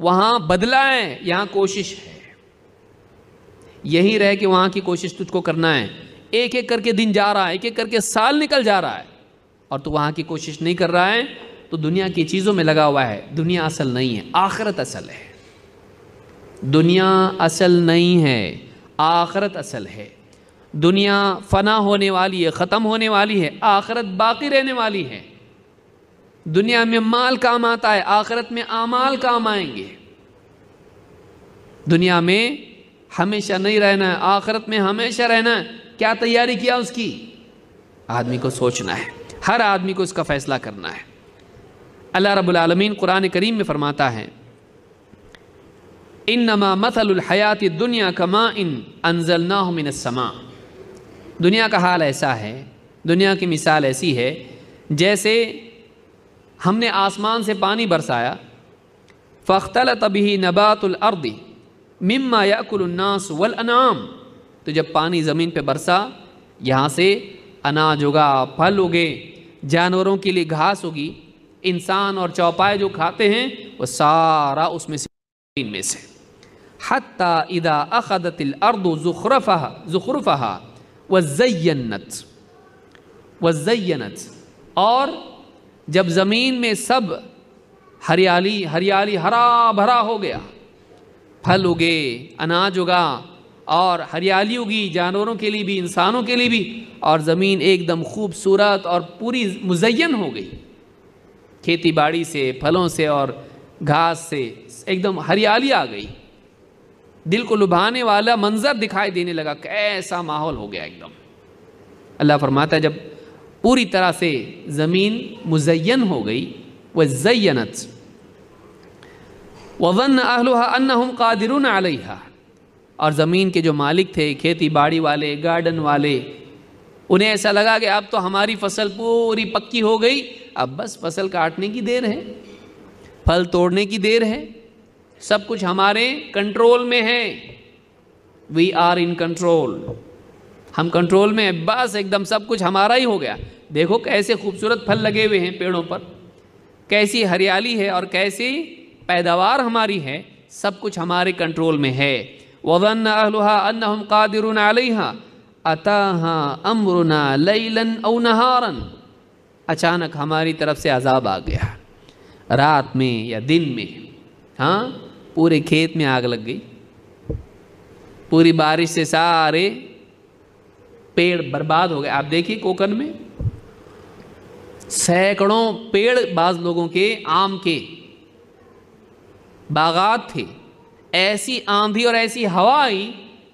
Speaker 1: वहाँ बदला है यहाँ कोशिश है यहीं रह के वहाँ की कोशिश तुझको करना है एक एक करके दिन जा रहा है एक एक करके साल निकल जा रहा है और तू वहाँ की कोशिश नहीं कर रहा है तो दुनिया की चीज़ों में लगा हुआ है दुनिया असल नहीं है आखरत असल है दुनिया असल नहीं है आखरत असल है दुनिया फना होने वाली है ख़त्म होने वाली है आखरत बाकी रहने वाली है दुनिया में माल काम आता है आखरत में आमाल काम आएंगे दुनिया में हमेशा नहीं रहना है आखरत में हमेशा रहना है क्या तैयारी किया उसकी आदमी को सोचना है हर आदमी को इसका फ़ैसला करना है अल्लाह रबालमीन कुरान करीम में फ़रमाता है इन नमा मसलहयात दुनिया कमा इन अनजलना समा दुनिया का हाल ऐसा है दुनिया की मिसाल ऐसी है जैसे हमने आसमान से पानी बरसाया फ़ख्तल तभी नबातुलर्दी मम्मा याकुलनास वल अनाम तो जब पानी ज़मीन पर बरसा यहाँ से अनाज होगा फल उगे जानवरों के लिए घास होगी इंसान और चौपाए जो खाते हैं वो सारा उसमें से में से हत्ता इदा अखदतिल अर्द ज़ुखरफ़ा जुखरफहा वज़यनत वज़यनत और जब ज़मीन में सब हरियाली हरियाली हरा भरा हो गया फल उगे अनाज उगा और हरियाली उगी जानवरों के लिए भी इंसानों के लिए भी और ज़मीन एकदम खूबसूरत और पूरी मुजयन हो गई खेती बाड़ी से फलों से और घास से एकदम हरियाली आ गई दिल को लुभाने वाला मंजर दिखाई देने लगा कैसा माहौल हो गया एकदम अल्लाह फरमाता है जब पूरी तरह से ज़मीन मुजयन हो गई वह जयनत वन अन्न हम कादिर और ज़मीन के जो मालिक थे खेती बाड़ी वाले गार्डन वाले उन्हें ऐसा लगा कि अब तो हमारी फसल पूरी पक्की हो गई अब बस फसल काटने की देर है फल तोड़ने की देर है सब कुछ हमारे कंट्रोल में है वी आर इन कंट्रोल हम कंट्रोल में है बस एकदम सब कुछ हमारा ही हो गया देखो कैसे खूबसूरत फल लगे हुए हैं पेड़ों पर कैसी हरियाली है और कैसी पैदावार हमारी है सब कुछ हमारे कंट्रोल में है वन अहलहा हम अमरुना नहारन अचानक हमारी तरफ से अजाब आ गया रात में या दिन में हाँ पूरे खेत में आग लग गई पूरी बारिश से सारे पेड़ बर्बाद हो गए आप देखिए कोकन में सैकड़ों पेड़ बाज लोगों के आम के बागात थे ऐसी आंधी और ऐसी हवा आई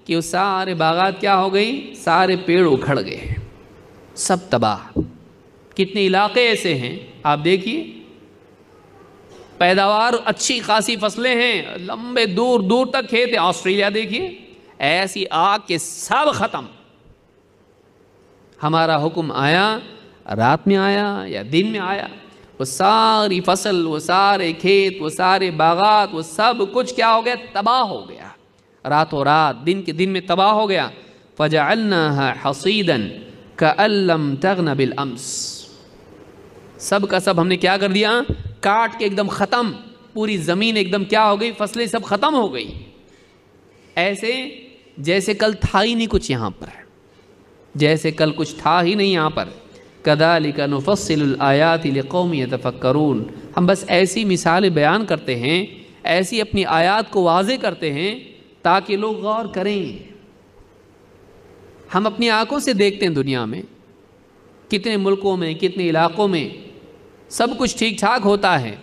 Speaker 1: कि वो सारे बागात क्या हो गई सारे पेड़ उखड़ गए सब तबाह कितने इलाके ऐसे हैं आप देखिए पैदावार अच्छी खासी फसलें हैं लंबे दूर दूर तक खेत है ऑस्ट्रेलिया देखिए ऐसी आग के सब ख़त्म हमारा हुक्म आया रात में आया या दिन में आया वो सारी फसल वो सारे खेत वो सारे बागात वो सब कुछ क्या हो गया तबाह हो गया रातों रात दिन के दिन में तबाह हो गया फजा हसीदन का अल्लम तगन अम्स सब का सब हमने क्या कर दिया काट के एकदम ख़त्म पूरी ज़मीन एकदम क्या हो गई फसलें सब ख़त्म हो गई ऐसे जैसे कल था ही नहीं कुछ यहाँ पर जैसे कल कुछ था ही नहीं यहाँ पर कदालिका नफ़सलायात कौमी तफ़क्रून हम बस ऐसी मिसालें बयान करते हैं ऐसी अपनी आयात को वाजे करते हैं ताकि लोग गौर करें हम अपनी आंखों से देखते हैं दुनिया में कितने मुल्कों में कितने इलाक़ों में सब कुछ ठीक ठाक होता है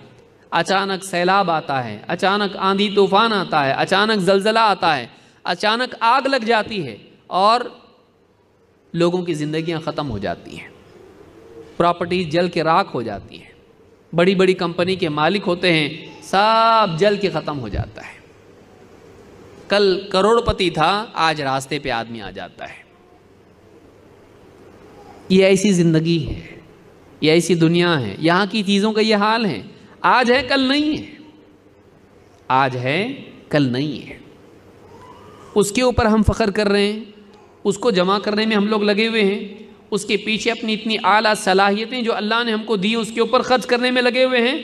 Speaker 1: अचानक सैलाब आता है अचानक आंधी तूफान आता है अचानक जलजला आता है अचानक आग लग जाती है और लोगों की ज़िंदगियां ख़त्म हो जाती हैं प्रॉपर्टी जल के राख हो जाती है बड़ी बड़ी कंपनी के मालिक होते हैं सब जल के ख़त्म हो जाता है कल करोड़पति था आज रास्ते पे आदमी आ जाता है ये ऐसी ज़िंदगी है ये ऐसी दुनिया है यहाँ की चीज़ों का ये हाल है आज है कल नहीं है आज है कल नहीं है उसके ऊपर हम फ़ख्र कर रहे हैं उसको जमा करने में हम लोग लगे हुए हैं उसके पीछे अपनी इतनी आला सलाहियतें जो अल्लाह ने हमको दी उसके ऊपर ख़र्च करने में लगे हुए हैं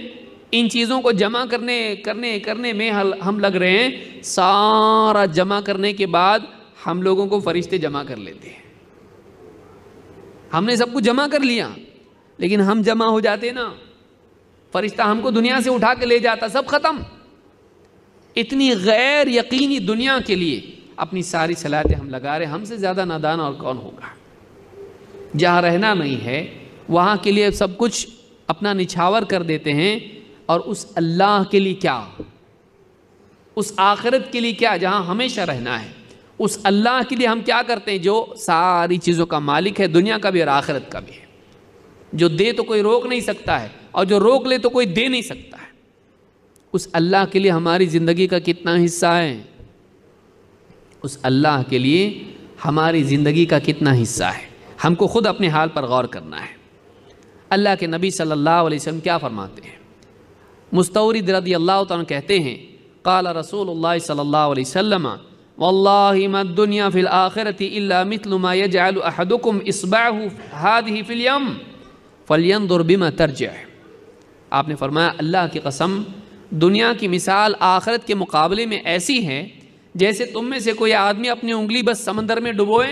Speaker 1: इन चीज़ों को जमा करने करने करने में हम लग रहे हैं सारा जमा करने के बाद हम लोगों को फरिश्ते जमा कर लेते हैं हमने सब कुछ जमा कर लिया लेकिन हम जमा हो जाते ना फरिश्ता हमको दुनिया से उठा के ले जाता सब खत्म इतनी गैर यकीनी दुनिया के लिए अपनी सारी सलाहतें हम लगा रहे हमसे ज़्यादा नादान और कौन होगा जहाँ रहना नहीं है वहाँ के लिए सब कुछ अपना निछावर कर देते हैं और उस अल्लाह के लिए क्या उस आखिरत के लिए क्या जहाँ हमेशा रहना है उस अल्लाह के लिए हम क्या करते हैं जो सारी चीज़ों का मालिक है दुनिया का भी और आखिरत का भी है जो दे तो कोई रोक नहीं सकता है और जो रोक ले तो कोई दे नहीं सकता है उस अल्लाह के लिए हमारी ज़िंदगी का कितना हिस्सा है उस अल्लाह के लिए हमारी ज़िंदगी का कितना हिस्सा है हमको खुद अपने हाल पर गौर करना है अल्लाह के नबी सल्लल्लाहु अलैहि वसल्लम क्या फ़रमाते हैं मुस्तौरी रदी अल्लाह तन कहते हैं काला रसूल सल्ला वसम वल्लामदुनिया फ़िल इसबाह हाद ही फ़िलयम फलियन दुरबिमा तर्ज आपने फरमाया अल्लाह की कसम दुनिया की मिसाल आखरत के मुकाबले में ऐसी है जैसे तुम में से कोई आदमी अपनी उंगली बस समंदर में डुबोए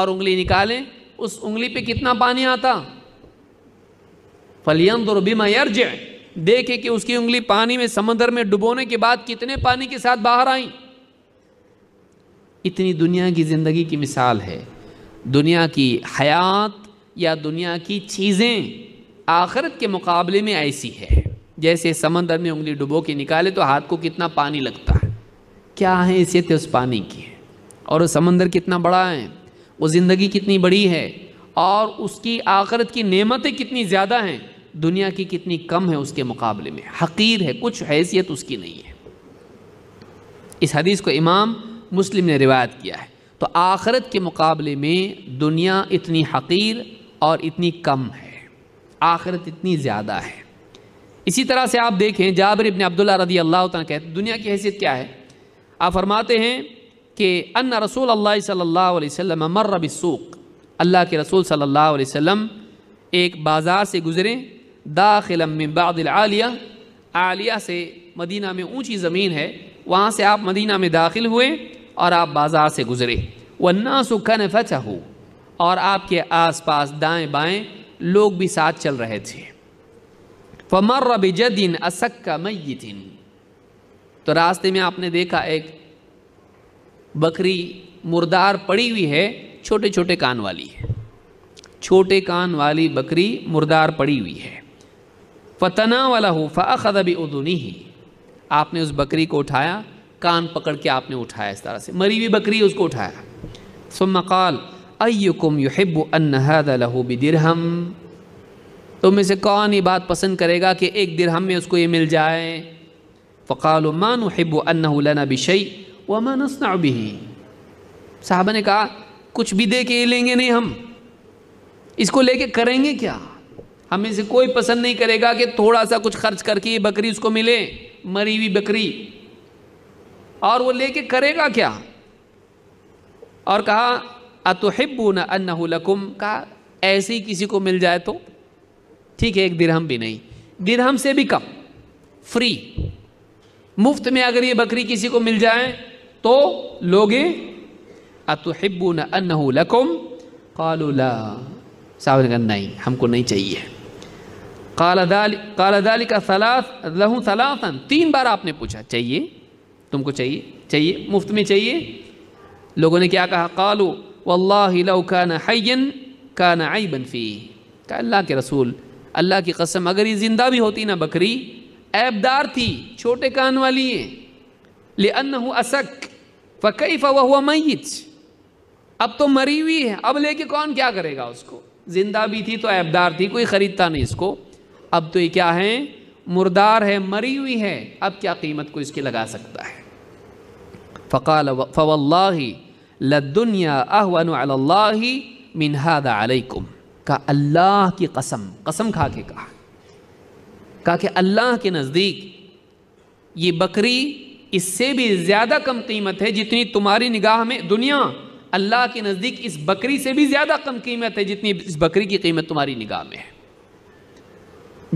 Speaker 1: और उंगली निकालें उस उंगली पे कितना पानी आता फलियन दुरबिमा यर्ज देखे कि उसकी उंगली पानी में समंदर में डुबोने के बाद कितने पानी के साथ बाहर आई इतनी दुनिया की ज़िंदगी की मिसाल है दुनिया की हयात या दुनिया की चीज़ें आखरत के मुकाबले में ऐसी है जैसे समंदर में उंगली डुबो के निकाले तो हाथ को कितना पानी लगता है क्या है हैसियत उस पानी की और समंदर कितना बड़ा है वो ज़िंदगी कितनी बड़ी है और उसकी आखरत की नेमतें कितनी ज़्यादा हैं दुनिया की कितनी कम है उसके मुकाबले में हकीर है कुछ हैसियत उसकी नहीं है इस हदीस को इमाम मुस्लिम ने रिवायत किया है तो आखरत के मुकाबले में दुनिया इतनी हकीर और इतनी कम है आखिरत इतनी ज़्यादा है इसी तरह से आप देखें जाबर इबन अब्दुल्ला रदी अल्लाह कहते दुनिया की हैसियत क्या है आप फरमाते हैं कि अन रसूल अल्लाह सल्लल्लाहु अलैहि वसल्लम मर्र अल्लाह के रसूल सल्लल्लाहु अलैहि वसल्लम एक बाज़ार से गुज़रें दाखिल बाद आलिया आलिया से मदीना में ऊँची ज़मीन है वहाँ से आप मदीना में दाखिल हुए और आप बाज़ार से गुज़रे वन्ना सुखन फचा और आपके आसपास दाएं बाएं लोग भी साथ चल रहे थे फमर बिजदिन असक का तो रास्ते में आपने देखा एक बकरी मुर्दार पड़ी हुई है छोटे छोटे कान वाली है छोटे कान वाली बकरी मुर्दार पड़ी हुई है फतना वाला हो फ़ाखद भी ही आपने उस बकरी को उठाया कान पकड़ के आपने उठाया इस तरह से मरी हुई बकरी उसको उठाया सुमकाल अयुकुम युहिब अनहदलहू बिदरहम तुम में से कौन ये बात पसंद करेगा कि एक दिरहम में उसको ये मिल जाए फ़काल मान हिब लना बिशई व मनसना भी साहबा ने कहा कुछ भी दे के ये लेंगे नहीं हम इसको लेके करेंगे क्या हमें से कोई पसंद नहीं करेगा कि थोड़ा सा कुछ खर्च करके ये बकरी उसको मिले मरी हुई बकरी और वो लेके करेगा क्या और कहा अतुहिब्बून लकुम का ऐसी किसी को मिल जाए तो ठीक है एक दिरहम भी नहीं दिरहम से भी कम फ्री मुफ्त में अगर ये बकरी किसी को मिल जाए तो लोगे अतुहिब्बून अन्नकुम कालूला साहब ने नहीं हमको नहीं चाहिए कालादाली कालादाली का सलास लहू तीन बार आपने पूछा चाहिए तुमको चाहिए चाहिए मुफ्त में चाहिए लोगों ने क्या कहा कालू वल्लाह लौकाना हयन आई बनफ़ी का अल्लाह के रसूल अल्लाह की कसम अगर ये ज़िंदा भी होती ना बकरी ऐबदार थी छोटे कान वाली है ले अन्न असक फ़कैफ़ वह हुआ मैत अब तो मरी हुई है अब लेके कौन क्या करेगा उसको ज़िंदा भी थी तो ऐबदार थी कोई ख़रीदता नहीं इसको अब तो ये क्या है मुर्दार है मरी हुई है अब क्या कीमत को इसकी लगा सकता है फ़काल फ़वल्ला लदुनिया अहवन अलैकुम का अल्लाह की कसम कसम खा के कहा कहा कि अल्लाह के नज़दीक ये बकरी इससे भी ज़्यादा कम कीमत है जितनी तुम्हारी निगाह में दुनिया अल्लाह के नज़दीक इस बकरी से भी ज़्यादा कम कीमत है जितनी इस बकरी की कीमत तुम्हारी निगाह में है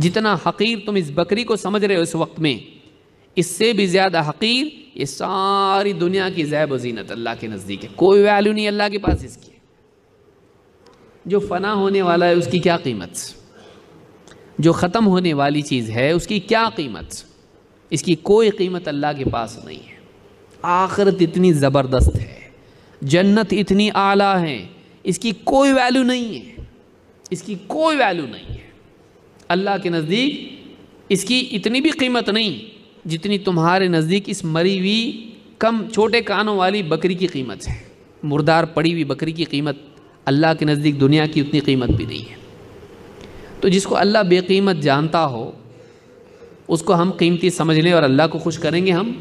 Speaker 1: जितना हकीर तुम इस बकरी को समझ रहे हो इस वक्त में इससे भी ज़्यादा हकीर ये सारी दुनिया की जैब जीनत अल्लाह के नज़दीक है कोई वैल्यू नहीं अल्लाह के पास इसकी जो फना होने वाला है उसकी क्या कीमत जो ख़त्म होने वाली चीज़ है उसकी क्या कीमत इसकी कोई कीमत अल्लाह के पास नहीं है आखरत इतनी ज़बरदस्त है जन्नत इतनी आला है इसकी कोई वैल्यू नहीं है इसकी कोई वैल्यू नहीं है अल्लाह के नज़दीक इसकी इतनी भी कीमत नहीं जितनी तुम्हारे नज़दीक इस मरी हुई कम छोटे कानों वाली बकरी की कीमत है मुर्दार पड़ी हुई बकरी की कीमत अल्लाह के नज़दीक दुनिया की उतनी कीमत भी नहीं है तो जिसको अल्लाह बेकीमत जानता हो उसको हम कीमती समझ लें और अल्लाह को खुश करेंगे हम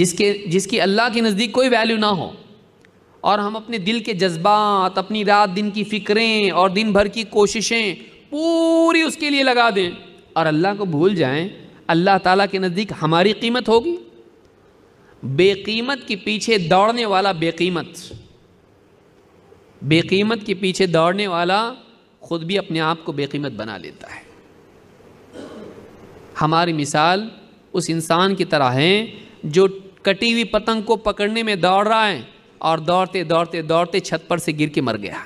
Speaker 1: जिसके जिसकी अल्लाह के नज़दीक कोई वैल्यू ना हो और हम अपने दिल के जज्बात अपनी रात दिन की फ़िक्रें और दिन भर की कोशिशें पूरी उसके लिए लगा दें और अल्लाह को भूल जाएं अल्लाह ताला के नज़दीक हमारी कीमत होगी बेकीमत के पीछे दौड़ने वाला बेकीमत बेकीमत के पीछे दौड़ने वाला खुद भी अपने आप को बेकीमत बना लेता है हमारी मिसाल उस इंसान की तरह है जो कटी हुई पतंग को पकड़ने में दौड़ रहा है और दौड़ते दौड़ते दौड़ते छत पर से गिर के मर गया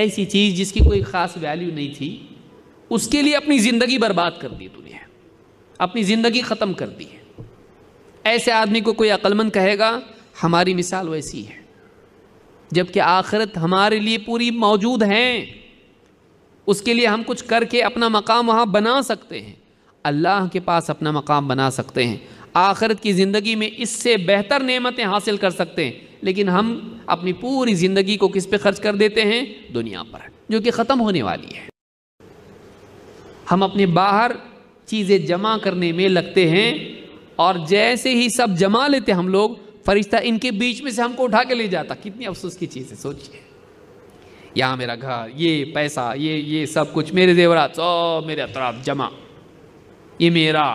Speaker 1: ऐसी चीज़ जिसकी कोई ख़ास वैल्यू नहीं थी उसके लिए अपनी ज़िंदगी बर्बाद कर दी तूने अपनी ज़िंदगी ख़त्म कर दी है ऐसे आदमी को कोई अक्लमंद कहेगा हमारी मिसाल वैसी है जबकि आखिरत हमारे लिए पूरी मौजूद हैं उसके लिए हम कुछ करके अपना मकाम वहाँ बना सकते हैं अल्लाह के पास अपना मकाम बना सकते हैं आखिरत की ज़िंदगी में इससे बेहतर नेमतें हासिल कर सकते हैं लेकिन हम अपनी पूरी ज़िंदगी को किस पे खर्च कर देते हैं दुनिया पर जो कि ख़त्म होने वाली है हम अपने बाहर चीज़ें जमा करने में लगते हैं और जैसे ही सब जमा लेते हम लोग फरिश्ता इनके बीच में से हमको उठा के ले जाता कितनी अफसोस की चीज़ है सोचिए यहाँ मेरा घर ये पैसा ये ये सब कुछ मेरे जेवरात सब मेरे अतराफ जमा ये मेरा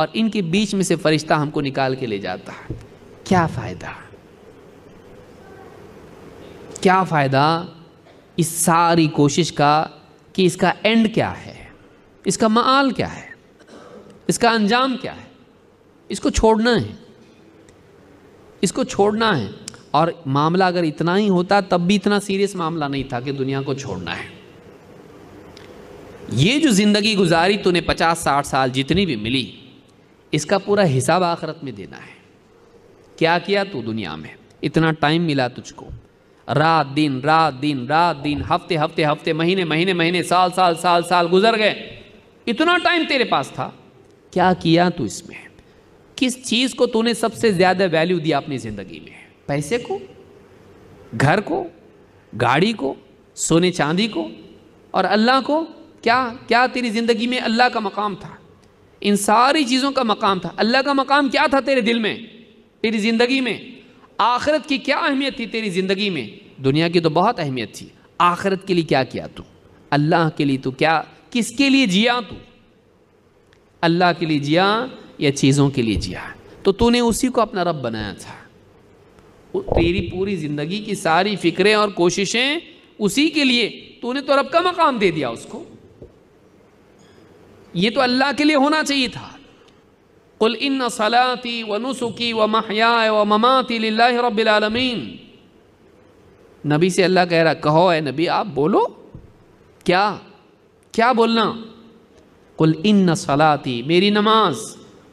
Speaker 1: और इनके बीच में से फरिश्ता हमको निकाल के ले जाता है क्या फ़ायदा क्या फ़ायदा इस सारी कोशिश का कि इसका एंड क्या है इसका माल क्या है इसका अंजाम क्या है इसको छोड़ना है इसको छोड़ना है और मामला अगर इतना ही होता तब भी इतना सीरियस मामला नहीं था कि दुनिया को छोड़ना है ये जो ज़िंदगी गुजारी तूने पचास साठ साल जितनी भी मिली इसका पूरा हिसाब आखरत में देना है क्या किया तू दुनिया में इतना टाइम मिला तुझको रात दिन रात दिन रात दिन हफ्ते हफ्ते हफ्ते महीने महीने महीने साल साल साल साल गुजर गए इतना टाइम तेरे पास था क्या किया तू इसमें किस चीज़ को तूने सबसे ज़्यादा वैल्यू दिया अपनी ज़िंदगी में पैसे को घर को गाड़ी को सोने चांदी को और अल्लाह को क्या क्या तेरी ज़िंदगी में अल्लाह का मकाम था इन सारी चीज़ों का मकाम था अल्लाह का मकाम क्या था तेरे दिल में तेरी ज़िंदगी में आखिरत की क्या अहमियत थी तेरी ज़िंदगी में दुनिया की तो बहुत अहमियत थी आखिरत के लिए क्या किया तू अल्लाह के लिए तू क्या किसके लिए जिया तू अल्लाह के लिए जिया या चीज़ों के लिए जिया तो तूने उसी को अपना रब बनाया था तेरी पूरी ज़िंदगी की सारी फ़िक्रें और कोशिशें उसी के लिए तूने तो रब का मकाम दे दिया उसको ये तो अल्लाह के लिए होना चाहिए था कुल इन सलाती व नुसुकी व महया व ममाती रबालमीन नबी से अल्लाह कह रहा कहो है नबी आप बोलो क्या क्या बोलना कुल इन सलाती मेरी नमाज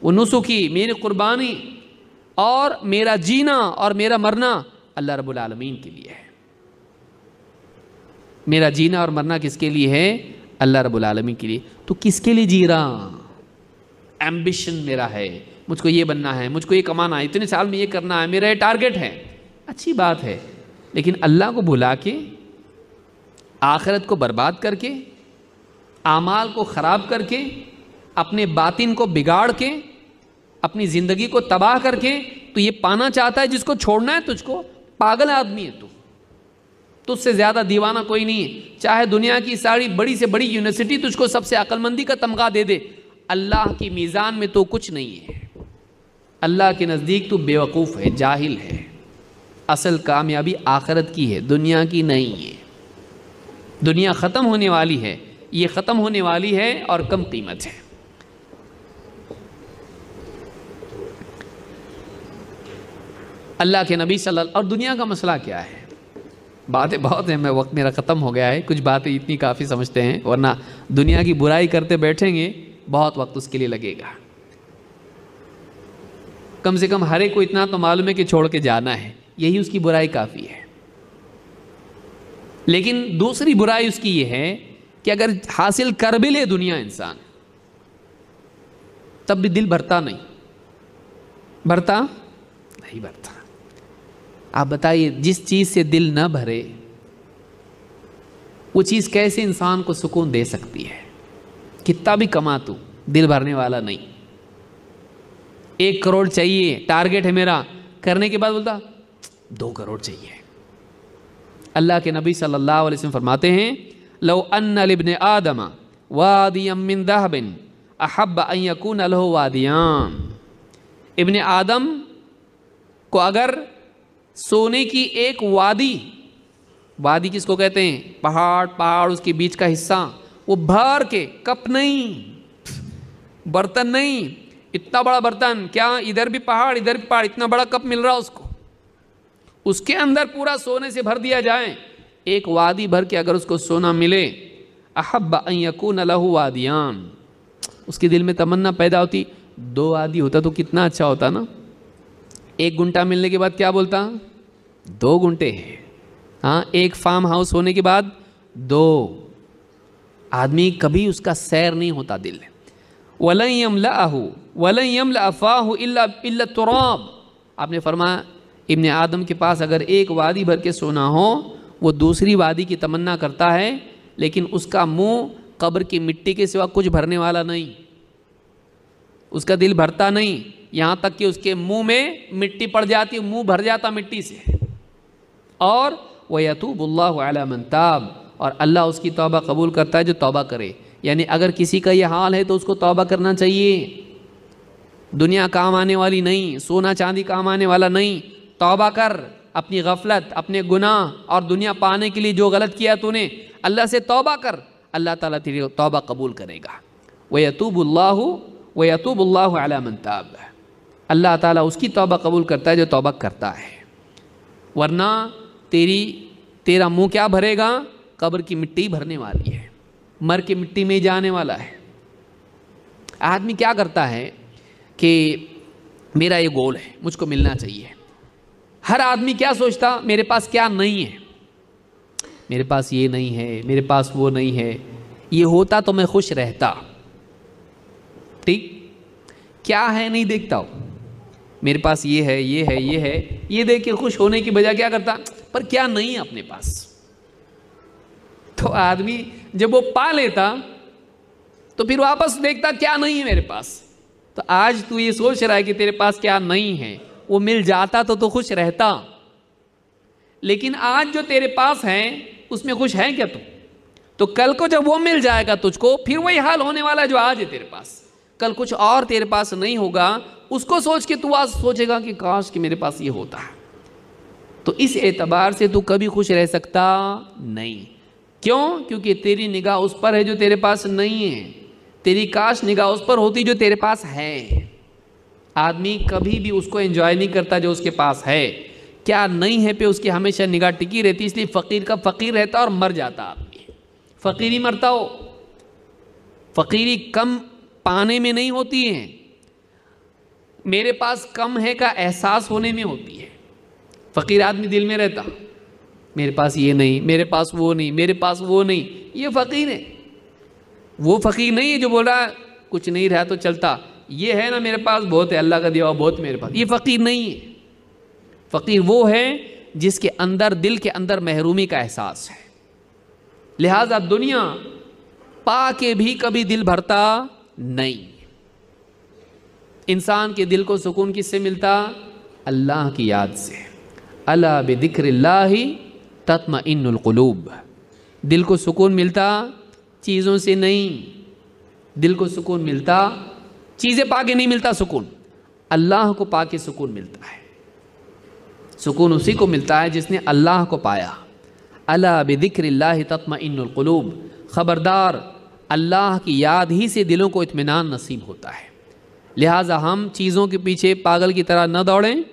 Speaker 1: व नुसुकी मेरी कुर्बानी और मेरा जीना और मेरा मरना अल्लाह रबालमीन के लिए है मेरा जीना और मरना किसके लिए है अल्लाह रबालमीन के लिए तो किसके लिए जी रहा एम्बिशन मेरा है मुझको ये बनना है मुझको ये कमाना है इतने साल में ये करना है मेरा ये टारगेट है अच्छी बात है लेकिन अल्लाह को भुला के आखरत को बर्बाद करके आमाल को ख़राब करके अपने बातिन को बिगाड़ के अपनी ज़िंदगी को तबाह करके तो ये पाना चाहता है जिसको छोड़ना है तुझको पागल आदमी है तू तुझसे ज़्यादा दीवाना कोई नहीं है चाहे दुनिया की सारी बड़ी से बड़ी यूनिवर्सिटी तुझको सबसे अक्लमंदी का तमगा दे दे अल्लाह की मीज़ान में तो कुछ नहीं है अल्लाह के नज़दीक तो बेवकूफ़ है जाहिल है असल कामयाबी आखरत की है दुनिया की नहीं है दुनिया ख़त्म होने वाली है ये ख़त्म होने वाली है और कम कीमत है अल्लाह के नबी सल और दुनिया का मसला क्या है बातें बहुत हैं मैं वक्त मेरा ख़त्म हो गया है कुछ बातें इतनी काफ़ी समझते हैं वरना दुनिया की बुराई करते बैठेंगे बहुत वक्त उसके लिए लगेगा कम से कम हरे को इतना तो मालूम है कि छोड़ के जाना है यही उसकी बुराई काफ़ी है लेकिन दूसरी बुराई उसकी यह है कि अगर हासिल कर भी ले दुनिया इंसान तब भी दिल भरता नहीं भरता नहीं भरता आप बताइए जिस चीज़ से दिल ना भरे वो चीज़ कैसे इंसान को सुकून दे सकती है कितना भी कमा तू दिल भरने वाला नहीं एक करोड़ चाहिए टारगेट है मेरा करने के बाद बोलता दो करोड़ चाहिए अल्लाह के नबी सल्लल्लाहु अलैहि वसल्लम फरमाते हैं लो अनबिन आदमा वादियमिन अहब अयकून अलहो वादियाम इबन आदम को अगर सोने की एक वादी वादी किसको कहते हैं पहाड़ पहाड़ उसके बीच का हिस्सा वो भर के कप नहीं बर्तन नहीं इतना बड़ा बर्तन क्या इधर भी पहाड़ इधर भी पहाड़ इतना बड़ा कप मिल रहा उसको उसके अंदर पूरा सोने से भर दिया जाए एक वादी भर के अगर उसको सोना मिले अहब यकून लहू वादियान उसके दिल में तमन्ना पैदा होती दो वादी होता तो कितना अच्छा होता ना एक घुंटा मिलने के बाद क्या बोलता दो घुंटे हाँ एक फार्म हाउस होने के बाद दो आदमी कभी उसका सैर नहीं होता दिल वलयम लाहू वलयम लफ़ाह तुराब आपने फरमाया इबन आदम के पास अगर एक वादी भर के सोना हो वो दूसरी वादी की तमन्ना करता है लेकिन उसका मुंह कब्र की मिट्टी के सिवा कुछ भरने वाला नहीं उसका दिल भरता नहीं यहाँ तक कि उसके मुंह में मिट्टी पड़ जाती मुंह भर जाता मिट्टी से और वह यतूबल्ला मनताब और अल्लाह उसकी तौबा कबूल करता है जो तौबा करे यानी अगर किसी का ये हाल है तो उसको तौबा करना चाहिए दुनिया काम आने वाली नहीं सोना चांदी काम आने वाला नहीं तौबा कर अपनी गफलत अपने गुनाह और दुनिया पाने के लिए जो गलत किया तूने अल्लाह से तौबा कर अल्लाह ताला तेरी तौबा कबूल करेगा व यतूबल्ला व यतूबल्ला मनताब अल्लाह ताला उसकी तौबा कबूल करता है जो तौबा करता है वरना तेरी तेरा मुँह क्या भरेगा कब्र की मिट्टी भरने वाली है मर के मिट्टी में जाने वाला है आदमी क्या करता है कि मेरा ये गोल है मुझको मिलना चाहिए हर आदमी क्या सोचता मेरे पास क्या नहीं है मेरे पास ये नहीं है मेरे पास वो नहीं है ये होता तो मैं खुश रहता ठीक क्या है नहीं देखता हूँ मेरे पास ये है ये है ये है ये देख के खुश होने की बजाय क्या करता पर क्या नहीं है अपने पास तो आदमी जब वो पा लेता तो फिर वापस देखता क्या नहीं है मेरे पास तो आज तू ये सोच रहा है कि तेरे पास क्या नहीं है वो मिल जाता तो तो खुश रहता लेकिन आज जो तेरे पास है उसमें खुश है क्या तू तो कल को जब वो मिल जाएगा तुझको फिर वही हाल होने वाला जो आज है तेरे पास कल कुछ और तेरे पास नहीं होगा उसको सोच के तू आज सोचेगा कि काश कि मेरे पास ये होता है तो इस एतबार से तू कभी खुश रह सकता नहीं क्यों क्योंकि तेरी निगाह उस पर है जो तेरे पास नहीं है तेरी काश निगाह उस पर होती जो तेरे पास है आदमी कभी भी उसको एंजॉय नहीं करता जो उसके पास है क्या नहीं है पे उसकी हमेशा निगाह टिकी रहती इसलिए फ़कीर का फ़कीर रहता और मर जाता आदमी फ़कीरी मरता हो फ़कीरी कम पाने में नहीं होती है मेरे पास कम है का एहसास होने में होती है फ़कीर आदमी दिल में रहता मेरे पास ये नहीं मेरे पास वो नहीं मेरे पास वो नहीं ये फ़कीर है वो फ़कीर नहीं है जो बोल रहा है कुछ नहीं रहा तो चलता ये है ना मेरे पास बहुत है अल्लाह का दिया बहुत मेरे पास ये फ़कीर नहीं है फ़कीर वो है जिसके अंदर दिल के अंदर महरूमी का एहसास है लिहाजा दुनिया पा के भी कभी दिल भरता नहीं इंसान के दिल को सुकून किससे मिलता अल्लाह की याद से अला बिक्र इनक़लूब दिल को सुकून मिलता चीज़ों से नहीं दिल को सुकून मिलता चीज़ें पा के नहीं मिलता सुकून अल्लाह को पा के सुकून मिलता है सुकून उसी को मिलता है जिसने अल्लाह को पाया अला तत्म इनकलूब ख़बरदार अल्लाह की याद ही से दिलों को इतमान नसीब होता है लिहाजा हम चीज़ों के पीछे पागल की तरह न दौड़ें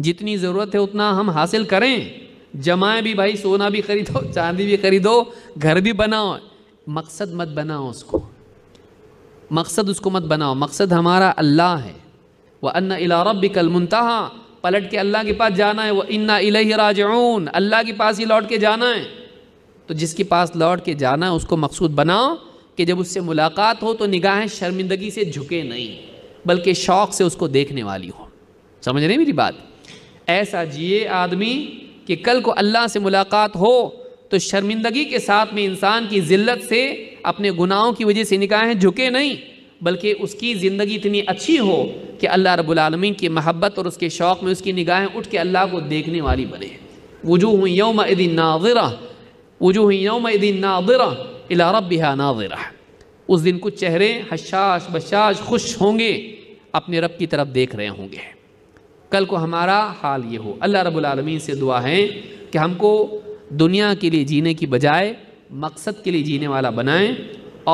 Speaker 1: जितनी ज़रूरत है उतना हम हासिल करें जमाए भी भाई सोना भी खरीदो चांदी भी खरीदो घर भी बनाओ मकसद मत बनाओ उसको मकसद उसको मत बनाओ मकसद हमारा अल्लाह है वह अन्ना इला भी कल मुनता पलट के अल्लाह के पास जाना है वह इन्ना राजून अल्लाह के पास ही लौट के जाना है तो जिसके पास लौट के जाना है उसको मकसूद बनाओ कि जब उससे मुलाकात हो तो निगाहें शर्मिंदगी से झुके नहीं बल्कि शौक़ से उसको देखने वाली हो समझ रहे मेरी बात ऐसा जिए आदमी कि कल को अल्लाह से मुलाकात हो तो शर्मिंदगी के साथ में इंसान की ज़िल्लत से अपने गुनाहों की वजह से निकाहें झुके नहीं बल्कि उसकी ज़िंदगी इतनी अच्छी हो कि अल्लाह रबालमीन की महब्बत और उसके शौक़ में उसकी निगाहें उठ के अल्लाह को देखने वाली बने वजूह यौम दिन नाजरा वजूह यौम दिन नाजरा इला रबिहा नाजरा उस दिन कुछ चेहरे हशाश बशाश खुश होंगे अपने रब की तरफ देख रहे होंगे कल को हमारा हाल ये हो अल्लाह रबालमीन से दुआ है कि हमको दुनिया के लिए जीने की बजाय मकसद के लिए जीने वाला बनाएं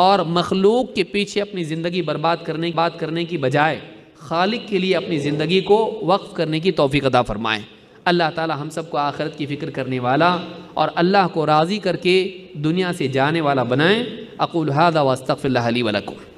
Speaker 1: और मखलूक के पीछे अपनी ज़िंदगी बर्बाद करने बात करने की बजाय खालिक के लिए अपनी ज़िंदगी को वक्फ़ करने की तोफ़ी अदा फ़रमाएँ अल्लाह ताला हम सबको आखरत की फ़िक्र करने वाला और अल्लाह को राज़ी करके दुनिया से जाने वाला बनाएँ अकुल हादा वस्तफ़िल्ला वलकुम